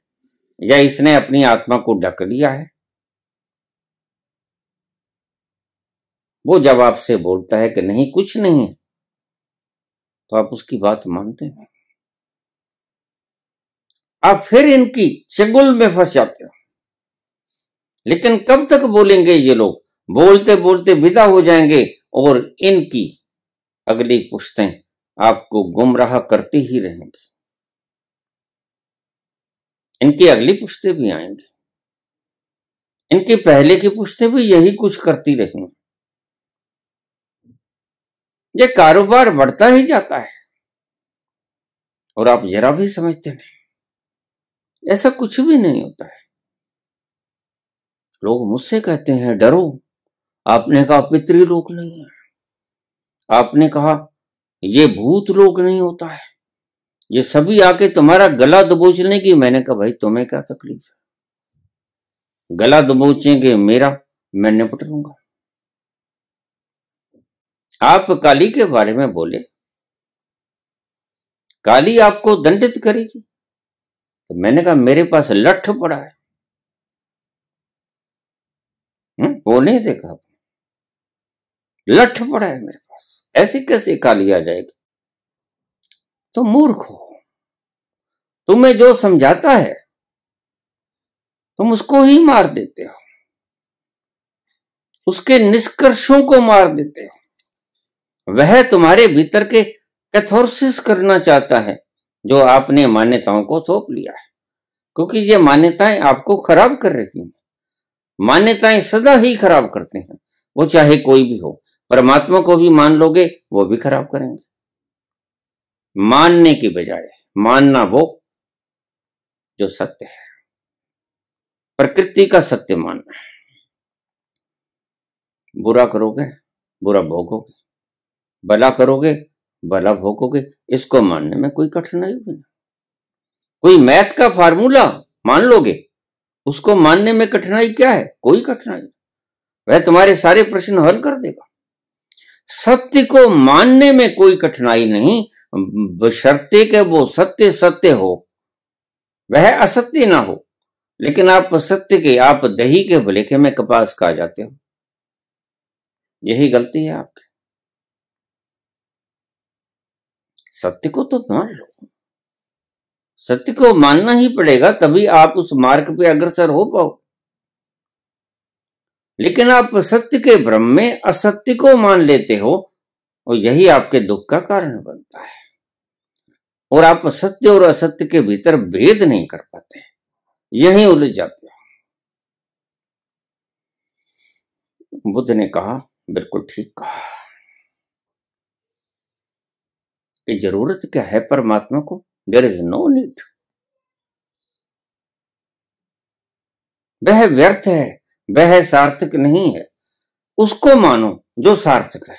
या इसने अपनी आत्मा को ढक लिया है वो जब आपसे बोलता है कि नहीं कुछ नहीं है तो आप उसकी बात मानते हैं आप फिर इनकी चगुल में फंस जाते हो लेकिन कब तक बोलेंगे ये लोग बोलते बोलते विदा हो जाएंगे और इनकी अगली पुश्तें आपको गुमराह करती ही रहेंगी इनकी अगली पुश्तें भी आएंगी इनकी पहले की पुश्तें भी यही कुछ करती रही ये कारोबार बढ़ता ही जाता है और आप जरा भी समझते नहीं ऐसा कुछ भी नहीं होता है लोग मुझसे कहते हैं डरो आपने कहा पितृ लोग नहीं है आपने कहा ये भूत लोग नहीं होता है ये सभी आके तुम्हारा गला दबोचने की मैंने कहा भाई तुम्हें क्या तकलीफ है गला दबोचेंगे मेरा मैं निपट लूंगा आप काली के बारे में बोले काली आपको दंडित करेगी तो मैंने कहा मेरे पास लठ पड़ा है हम्म, वो नहीं देखा आपने लठ पड़ा है मेरे पास ऐसी कैसे काली आ जाएगी तो मूर्ख हो तुम्हें जो समझाता है तुम उसको ही मार देते हो उसके निष्कर्षों को मार देते हो वह तुम्हारे भीतर के कैथोरसिस करना चाहता है जो आपने मान्यताओं को थोप लिया है क्योंकि ये मान्यताएं आपको खराब कर रही हैं मान्यताएं सदा ही खराब करते हैं वो चाहे कोई भी हो परमात्मा को भी मान लोगे वो भी खराब करेंगे मानने की बजाय मानना वो जो सत्य है प्रकृति का सत्य मानना है बुरा करोगे बुरा भोगोगे भला करोगे भला भोगोगे इसको मानने में कोई कठिनाई भी नहीं कोई मैथ का फार्मूला मान लोगे उसको मानने में कठिनाई क्या है कोई कठिनाई वह तुम्हारे सारे प्रश्न हल कर देगा सत्य को मानने में कोई कठिनाई नहीं बशर्ते के वो सत्य सत्य हो वह असत्य ना हो लेकिन आप सत्य के आप दही के भलेखे में कपास खा जाते हो यही गलती है आपकी सत्य को तो मान लो सत्य को मानना ही पड़ेगा तभी आप उस मार्ग पे अग्रसर हो पाओ लेकिन आप सत्य के भ्रम में असत्य को मान लेते हो और यही आपके दुख का कारण बनता है और आप सत्य और असत्य के भीतर भेद नहीं कर पाते यही उलझ जाते हो बुद्ध ने कहा बिल्कुल ठीक कहा कि जरूरत क्या है परमात्मा को देर इज नो नीड वह व्यर्थ है वह सार्थक नहीं है उसको मानो जो सार्थक है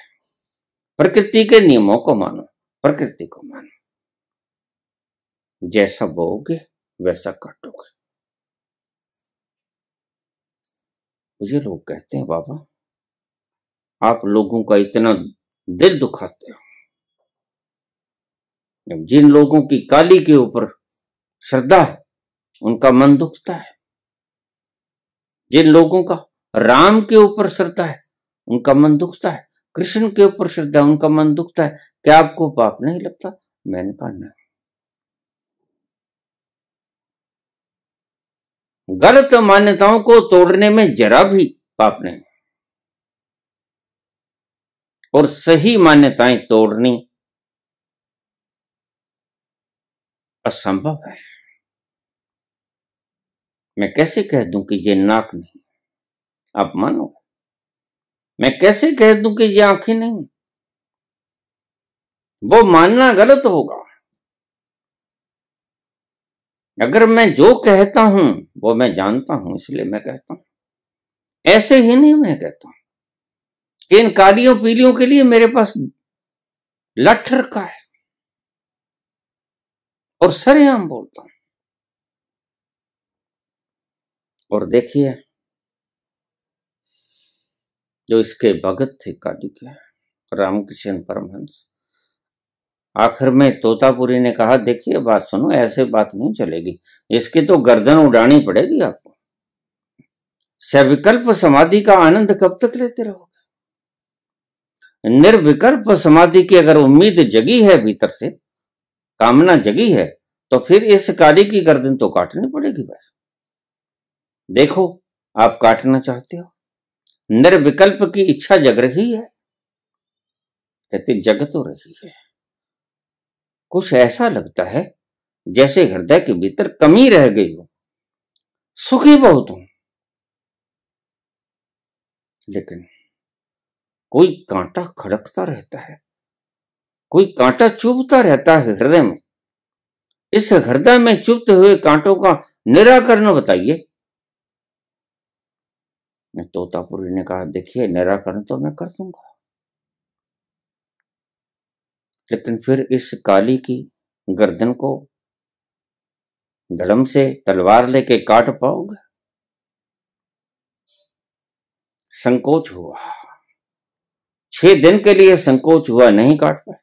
प्रकृति के नियमों को मानो प्रकृति को मानो जैसा बोगे वैसा काटोगे मुझे लोग कहते हैं बाबा आप लोगों का इतना दिल दुखाते हो जिन लोगों की काली के ऊपर श्रद्धा है उनका मन दुखता है जिन लोगों का राम के ऊपर श्रद्धा है उनका मन दुखता है कृष्ण के ऊपर श्रद्धा उनका मन दुखता है क्या आपको पाप नहीं लगता मैंने कहा नहीं गलत मान्यताओं को तोड़ने में जरा भी पाप नहीं और सही मान्यताएं तोड़नी असंभव है मैं कैसे कह दूं कि ये नाक नहीं आप मानो मैं कैसे कह दूं कि ये आंखें नहीं वो मानना गलत होगा अगर मैं जो कहता हूं वो मैं जानता हूं इसलिए मैं कहता हूं ऐसे ही नहीं मैं कहता हूं कि इन कालियों पीलियों के लिए मेरे पास लठ रखा है और सरेआम बोलता हूं और देखिए जो इसके भगत थे काली के रामकृष्ण परमहंस आखिर में तोतापुरी ने कहा देखिए बात सुनो ऐसे बात नहीं चलेगी इसकी तो गर्दन उड़ानी पड़ेगी आपको सविकल्प समाधि का आनंद कब तक लेते रहोगे निर्विकल्प समाधि की अगर उम्मीद जगी है भीतर से कामना जगी है तो फिर इस कार्य की गर्दन तो काटनी पड़ेगी भाई देखो आप काटना चाहते हो निर्विकल्प की इच्छा जग रही है कहते जग तो रही है कुछ ऐसा लगता है जैसे हृदय के भीतर कमी रह गई हो सुखी बहुत हूं लेकिन कोई कांटा खड़कता रहता है कोई कांटा चुभता रहता है हृदय में इस हृदय में चुभते हुए कांटों का निराकरण बताइए तोतापुरी ने कहा देखिए निराकरण तो मैं कर दूंगा लेकिन फिर इस काली की गर्दन को धड़म से तलवार लेके काट पाओगे संकोच हुआ छह दिन के लिए संकोच हुआ नहीं काट पाए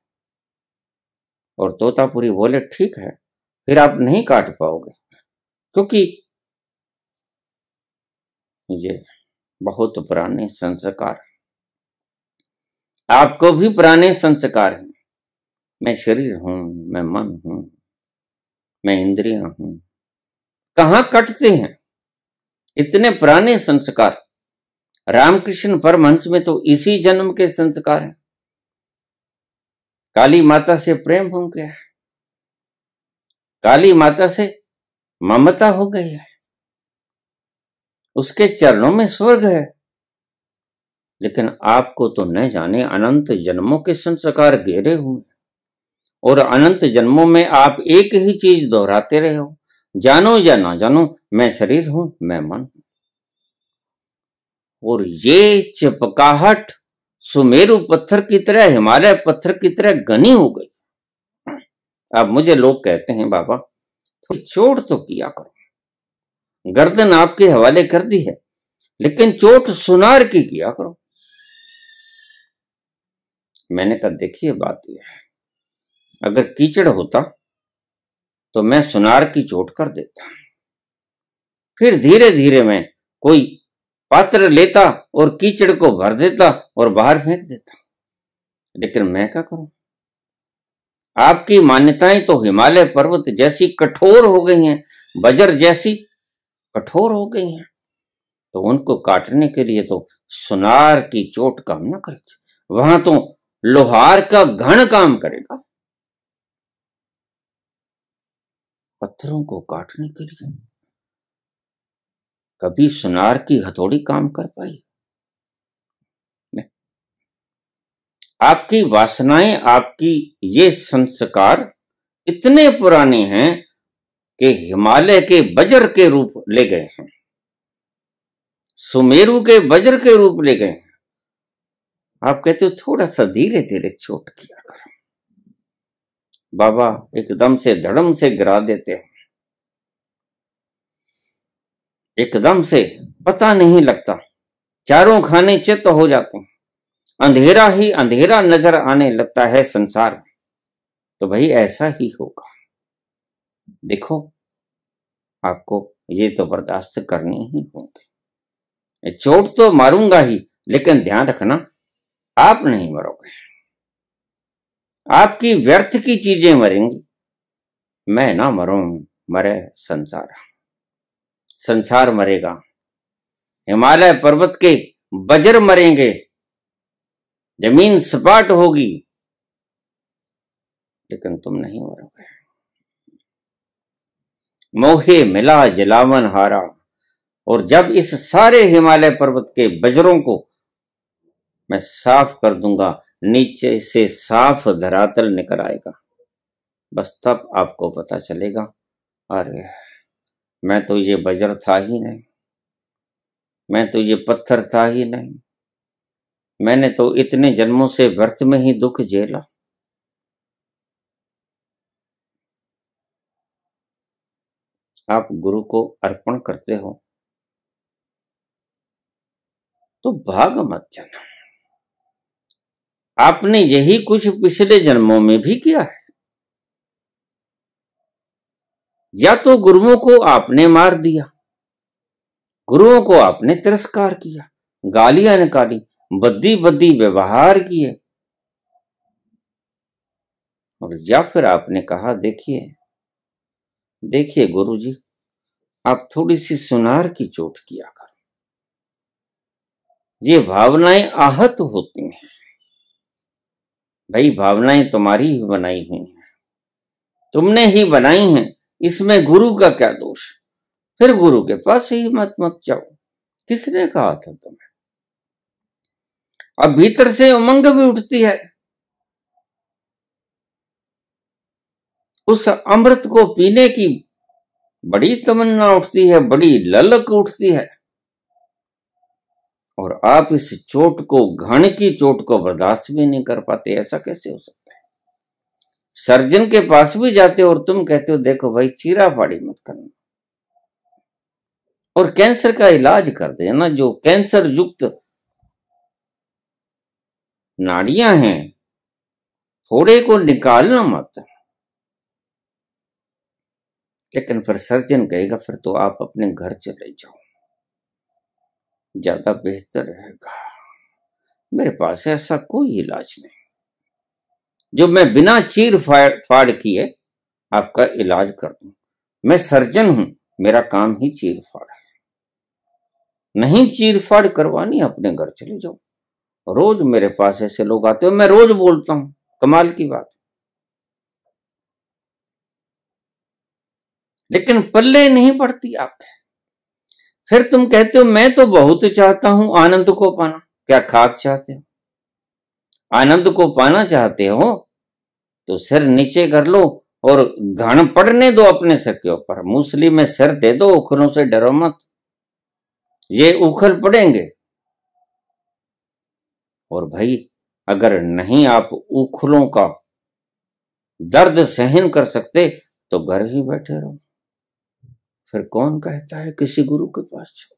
और तोतापुरी बोले ठीक है फिर आप नहीं काट पाओगे क्योंकि ये बहुत पुराने संस्कार आपको भी पुराने संस्कार हैं मैं शरीर हूं मैं मन हूं मैं इंद्रियां हूं कहां कटते हैं इतने पुराने संस्कार रामकृष्ण परमहंस में तो इसी जन्म के संस्कार हैं काली माता से प्रेम हो गया है काली माता से ममता हो गई है उसके चरणों में स्वर्ग है लेकिन आपको तो न जाने अनंत जन्मों के संस्कार घेरे हुए और अनंत जन्मों में आप एक ही चीज दोहराते रहे हो जानो या ना जानो मैं शरीर हूं मैं मन हूं और ये चिपकाहट सुमेरु पत्थर की तरह हिमालय पत्थर की तरह घनी हो गई अब मुझे लोग कहते हैं बाबा थोड़ी चोट तो किया करो गर्दन आपके हवाले कर दी है लेकिन चोट सुनार की किया करो मैंने कहा देखिए बात यह है अगर कीचड़ होता तो मैं सुनार की चोट कर देता फिर धीरे धीरे मैं कोई पात्र लेता और कीचड़ को भर देता और बाहर फेंक देता लेकिन मैं क्या करूं आपकी मान्यताएं तो हिमालय पर्वत जैसी कठोर हो गई हैं बजर जैसी कठोर हो गई हैं तो उनको काटने के लिए तो सुनार की चोट काम ना करेगी वहां तो लोहार का घन काम करेगा पत्थरों को काटने के लिए कभी सुनार की हथौड़ी काम कर पाई आपकी वासनाएं आपकी ये संस्कार इतने पुराने हैं कि हिमालय के बजर के रूप ले गए हैं सुमेरु के वज्र के रूप ले गए हैं आप कहते हो थोड़ा सा धीरे धीरे चोट किया करो बाबा एकदम से धड़म से गिरा देते हो एकदम से पता नहीं लगता चारों खाने चित्त हो जाते हैं अंधेरा ही अंधेरा नजर आने लगता है संसार में तो भाई ऐसा ही होगा देखो आपको ये तो बर्दाश्त करनी ही होगी चोट तो मारूंगा ही लेकिन ध्यान रखना आप नहीं मरोगे आपकी व्यर्थ की चीजें मरेंगी मैं ना मरू मरे संसार संसार मरेगा हिमालय पर्वत के बजर मरेंगे जमीन सपाट होगी लेकिन तुम नहीं मरोगे मोहे मिला जलावन हारा और जब इस सारे हिमालय पर्वत के बजरों को मैं साफ कर दूंगा नीचे से साफ धरातल निकल आएगा बस तब आपको पता चलेगा अरे मैं तो ये बजर था ही नहीं मैं तो ये पत्थर था ही नहीं मैंने तो इतने जन्मों से व्यर्थ में ही दुख झेला आप गुरु को अर्पण करते हो तो भाग मत जाना आपने यही कुछ पिछले जन्मों में भी किया है या तो गुरुओं को आपने मार दिया गुरुओं को आपने तिरस्कार किया गालियां निकाली बद्दी बद्दी व्यवहार किए और या फिर आपने कहा देखिए देखिए गुरुजी आप थोड़ी सी सुनार की चोट किया करो ये भावनाएं आहत होती हैं भाई भावनाएं तुम्हारी ही बनाई हुई हैं तुमने ही बनाई हैं इसमें गुरु का क्या दोष फिर गुरु के पास ही मत मत जाओ किसने कहा था तुम्हें अब भीतर से उमंग भी उठती है उस अमृत को पीने की बड़ी तमन्ना उठती है बड़ी ललक उठती है और आप इस चोट को घन की चोट को बर्दाश्त भी नहीं कर पाते ऐसा कैसे हो सकता है सर्जन के पास भी जाते हो और तुम कहते हो देखो भाई चीरा फाड़ी मत करना और कैंसर का इलाज कर देना जो कैंसर युक्त नाड़ियां हैं थोड़े को निकालना मत लेकिन फिर सर्जन कहेगा फिर तो आप अपने घर चले जाओ ज्यादा बेहतर रहेगा मेरे पास ऐसा कोई इलाज नहीं जो मैं बिना चीर फाड़ किए आपका इलाज कर दू मैं सर्जन हूं मेरा काम ही चीर फाड़ है नहीं चीर फाड़ करवानी अपने घर चले जाओ रोज मेरे पास ऐसे लोग आते हो मैं रोज बोलता हूं कमाल की बात लेकिन पल्ले नहीं पड़ती आपके फिर तुम कहते हो मैं तो बहुत चाहता हूं आनंद को पाना क्या खाक चाहते हो आनंद को पाना चाहते हो तो सिर नीचे कर लो और घन पड़ने दो अपने सर के ऊपर मूसली में सिर दे दो उखरों से डरो मत ये उखल पड़ेंगे और भाई अगर नहीं आप उखलों का दर्द सहन कर सकते तो घर ही बैठे रहो फिर कौन कहता है किसी गुरु के पास जाओ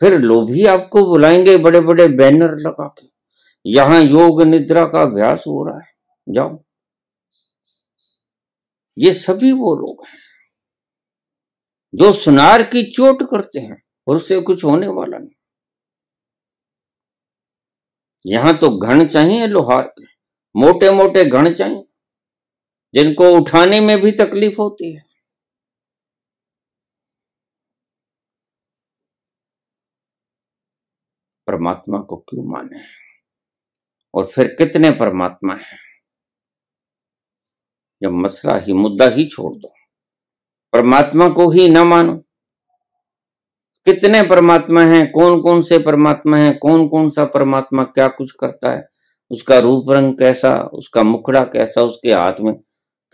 फिर लोभी आपको बुलाएंगे बड़े बड़े बैनर लगा के यहां योग निद्रा का अभ्यास हो रहा है जाओ ये सभी वो लोग हैं जो सुनार की चोट करते हैं और उससे कुछ होने वाला नहीं यहां तो घन चाहिए लोहार के मोटे मोटे घन चाहिए जिनको उठाने में भी तकलीफ होती है परमात्मा को क्यों माने और फिर कितने परमात्मा हैं यह मसला ही मुद्दा ही छोड़ दो परमात्मा को ही न मानो कितने परमात्मा हैं कौन कौन से परमात्मा हैं कौन कौन सा परमात्मा क्या कुछ करता है उसका रूप रंग कैसा उसका मुखड़ा कैसा उसके हाथ में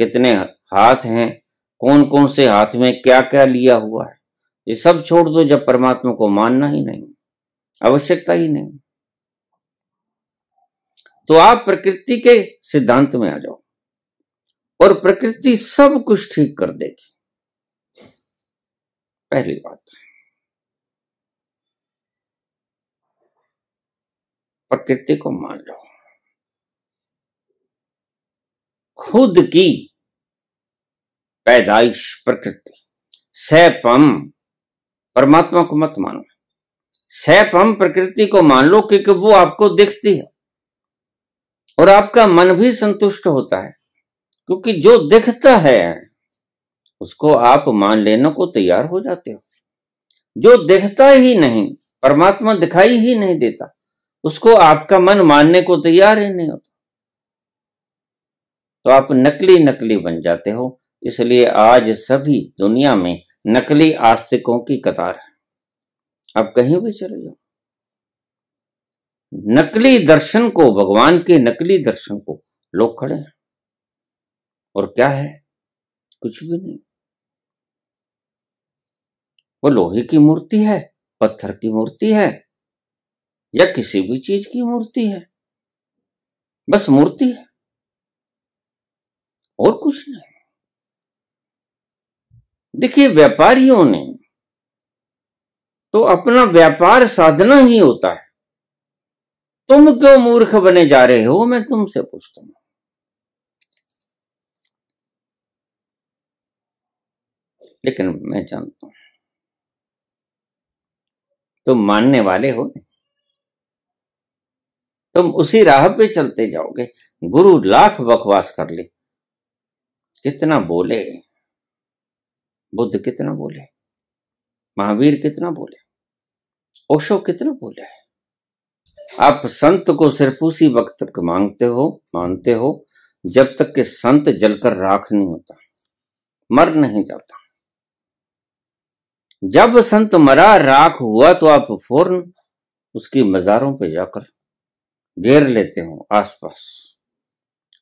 कितने हाथ हैं कौन कौन से हाथ में क्या क्या लिया हुआ है ये सब छोड़ दो जब परमात्मा को मानना ही नहीं आवश्यकता ही नहीं तो आप प्रकृति के सिद्धांत में आ जाओ और प्रकृति सब कुछ ठीक कर देगी पहली बात प्रकृति को मान लो खुद की पैदाइश प्रकृति सैपम परमात्मा को मत मानो हम प्रकृति को मान लो क्योंकि वो आपको दिखती है और आपका मन भी संतुष्ट होता है क्योंकि जो दिखता है उसको आप मान लेने को तैयार हो जाते हो जो दिखता ही नहीं परमात्मा दिखाई ही नहीं देता उसको आपका मन मानने को तैयार ही नहीं होता तो आप नकली नकली बन जाते हो इसलिए आज सभी दुनिया में नकली आस्तिकों की कतार है आप कहीं भी चले जाओ नकली दर्शन को भगवान के नकली दर्शन को लोग खड़े हैं और क्या है कुछ भी नहीं वो लोहे की मूर्ति है पत्थर की मूर्ति है या किसी भी चीज की मूर्ति है बस मूर्ति है और कुछ नहीं देखिए व्यापारियों ने तो अपना व्यापार साधना ही होता है तुम क्यों मूर्ख बने जा रहे हो मैं तुमसे पूछता हूं लेकिन मैं जानता हूं तुम मानने वाले हो तुम उसी राह पे चलते जाओगे गुरु लाख बकवास कर ले कितना बोले बुद्ध कितना बोले महावीर कितना बोले ओशो कितना बोला है आप संत को सिर्फ उसी वक्त तक मांगते हो मानते हो जब तक कि संत जलकर राख नहीं होता मर नहीं जाता जब संत मरा राख हुआ तो आप फौरन उसकी मजारों पे जाकर घेर लेते हो आसपास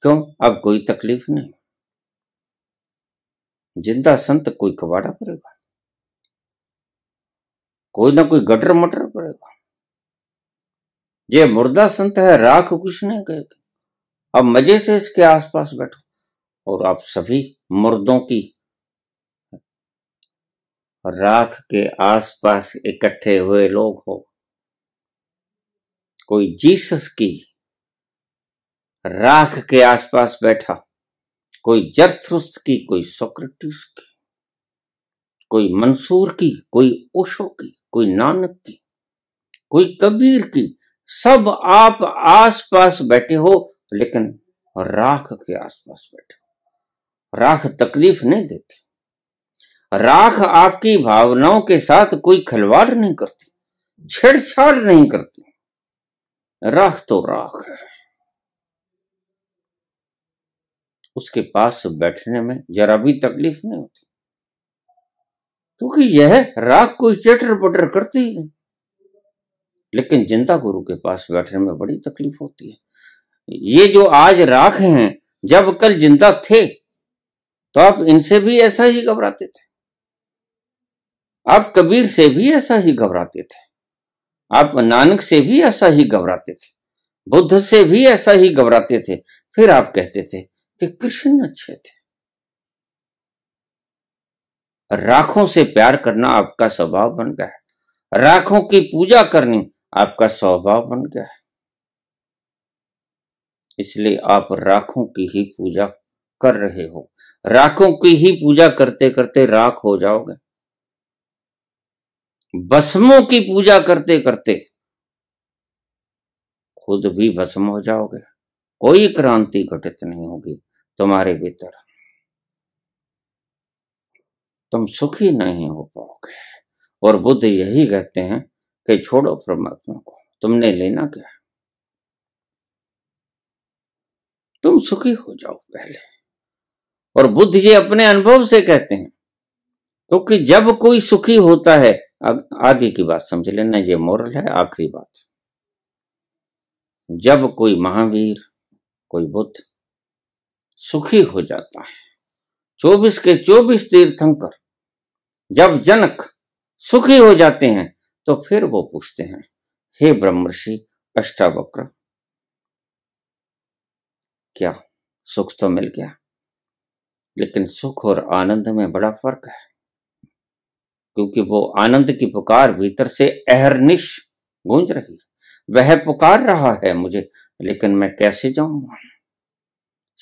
क्यों अब कोई तकलीफ नहीं जिंदा संत कोई कबाड़ा करेगा कोई ना कोई गटर मटर करेगा ये मुर्दा संत है राख कुछ नहीं कहेगा अब मजे से इसके आसपास बैठो और आप सभी मुर्दों की राख के आसपास इकट्ठे हुए लोग हो कोई जीसस की राख के आसपास बैठा कोई जर्थुस्त की कोई सोक्रेटिस की कोई मंसूर की कोई ओशो की कोई नानक की कोई कबीर की सब आप आसपास बैठे हो लेकिन राख के आसपास बैठे हो राख तकलीफ नहीं देती राख आपकी भावनाओं के साथ कोई खिलवाड़ नहीं करती छेड़छाड़ नहीं करती राख तो राख है उसके पास बैठने में जरा भी तकलीफ नहीं होती क्योंकि यह राग कोई चटर पटर करती है लेकिन जिंदा गुरु के पास बैठने में बड़ी तकलीफ होती है ये जो आज राख हैं जब कल जिंदा थे तो आप इनसे भी ऐसा ही घबराते थे आप कबीर से भी ऐसा ही घबराते थे आप नानक से भी ऐसा ही घबराते थे बुद्ध से भी ऐसा ही घबराते थे फिर आप कहते थे कि कृष्ण अच्छे थे राखों से प्यार करना आपका स्वभाव बन गया है राखों की पूजा करनी आपका स्वभाव बन गया है इसलिए आप राखों की ही पूजा कर रहे हो राखों की ही पूजा करते करते राख हो जाओगे भस्मों की पूजा करते करते खुद भी भस्म हो जाओगे कोई क्रांति घटित नहीं होगी तुम्हारे भीतर तुम सुखी नहीं हो पाओगे और बुद्ध यही कहते हैं कि छोड़ो परमात्मा को तुमने लेना क्या तुम सुखी हो जाओ पहले और बुद्ध जी अपने अनुभव से कहते हैं क्योंकि तो जब कोई सुखी होता है आगे की बात समझ लेना ये मोरल है आखिरी बात जब कोई महावीर कोई बुद्ध सुखी हो जाता है चौबीस के चौबीस तीर्थंकर जब जनक सुखी हो जाते हैं तो फिर वो पूछते हैं हे ब्रह्मषि अष्टावक्र क्या सुख तो मिल गया लेकिन सुख और आनंद में बड़ा फर्क है क्योंकि वो आनंद की पुकार भीतर से अहरनिश गूंज रही वह पुकार रहा है मुझे लेकिन मैं कैसे जाऊंगा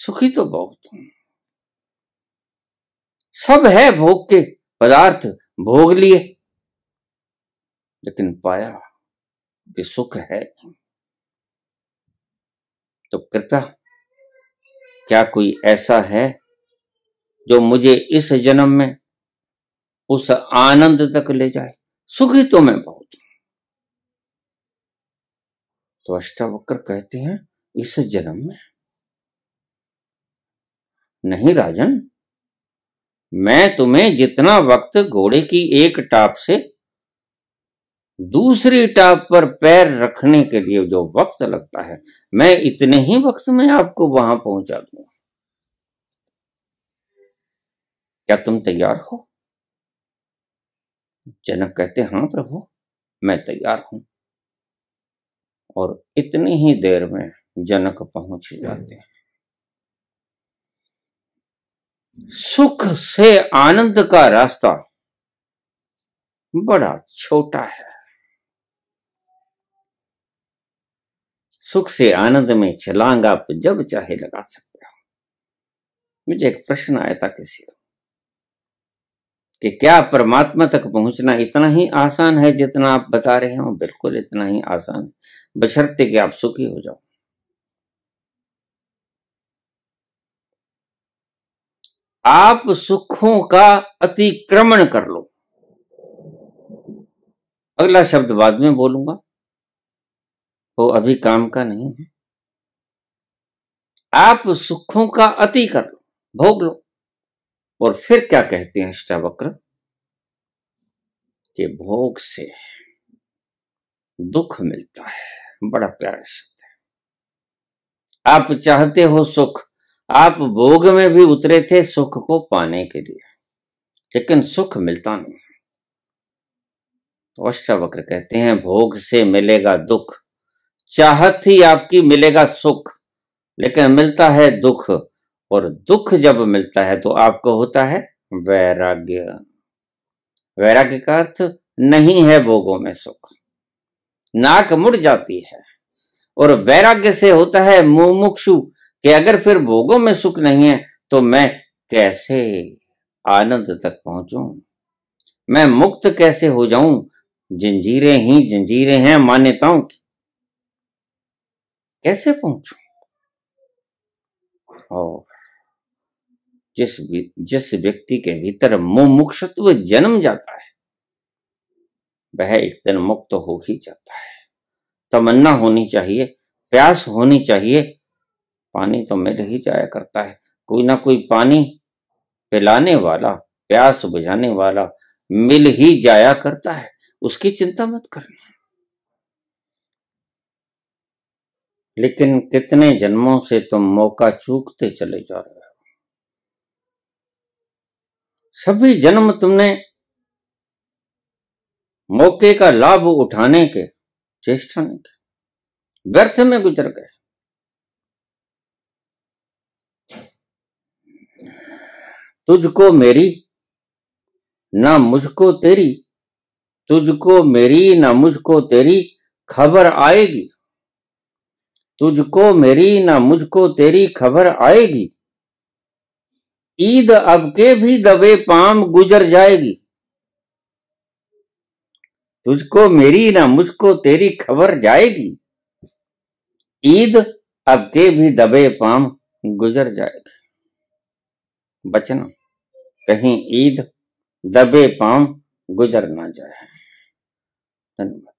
सुखी तो बहुत हूं सब है भोग के पदार्थ भोग लिए लेकिन पाया कि सुख है तो कृपया क्या कोई ऐसा है जो मुझे इस जन्म में उस आनंद तक ले जाए सुखी तो मैं बहुत तो अष्टावक्र कहते हैं इस जन्म में नहीं राजन मैं तुम्हें जितना वक्त घोड़े की एक टाप से दूसरी टाप पर पैर रखने के लिए जो वक्त लगता है मैं इतने ही वक्त में आपको वहां पहुंचा दूंगा क्या तुम तैयार हो जनक कहते हां प्रभु मैं तैयार हूं और इतनी ही देर में जनक पहुंच जाते हैं सुख से आनंद का रास्ता बड़ा छोटा है सुख से आनंद में छलांग आप जब चाहे लगा सकते हो मुझे एक प्रश्न आया था किसी कि क्या परमात्मा तक पहुंचना इतना ही आसान है जितना आप बता रहे हो बिल्कुल इतना ही आसान बशर्ते कि आप सुखी हो जाओ आप सुखों का अतिक्रमण कर लो अगला शब्द बाद में बोलूंगा वो अभी काम का नहीं है आप सुखों का अति कर लो भोग लो और फिर क्या कहते हैं अष्टावक्र के भोग से दुख मिलता है बड़ा प्यारा शब्द है आप चाहते हो सुख आप भोग में भी उतरे थे सुख को पाने के लिए लेकिन सुख मिलता नहीं तो अष्टावक्र कहते हैं भोग से मिलेगा दुख चाहत ही आपकी मिलेगा सुख लेकिन मिलता है दुख और दुख जब मिलता है तो आपको होता है वैराग्य वैराग्य का अर्थ नहीं है भोगों में सुख नाक मुड़ जाती है और वैराग्य से होता है मुमुक्षु कि अगर फिर भोगों में सुख नहीं है तो मैं कैसे आनंद तक पहुंचू मैं मुक्त कैसे हो जाऊं जंजीरें ही जंजीरें हैं मान्यताओं की कैसे पहुंचू और जिस जिस व्यक्ति के भीतर मुमुक्षत्व जन्म जाता है वह एक दिन मुक्त हो ही जाता है तमन्ना होनी चाहिए प्यास होनी चाहिए पानी तो मिल ही जाया करता है कोई ना कोई पानी पिलाने वाला प्यास बुझाने वाला मिल ही जाया करता है उसकी चिंता मत करना लेकिन कितने जन्मों से तुम मौका चूकते चले जा रहे हो सभी जन्म तुमने मौके का लाभ उठाने के चेष्टा नहीं की व्यर्थ में गुजर गए तुझको मेरी ना मुझको तेरी तुझको मेरी ना मुझको तेरी खबर आएगी तुझको मेरी ना मुझको तेरी खबर आएगी ईद अब के भी दबे पाम गुजर जाएगी तुझको मेरी ना मुझको तेरी खबर जाएगी ईद अब के भी दबे पाम गुजर जाएगी बचना कहीं ईद दबे पांव गुजर ना जाए धन्यवाद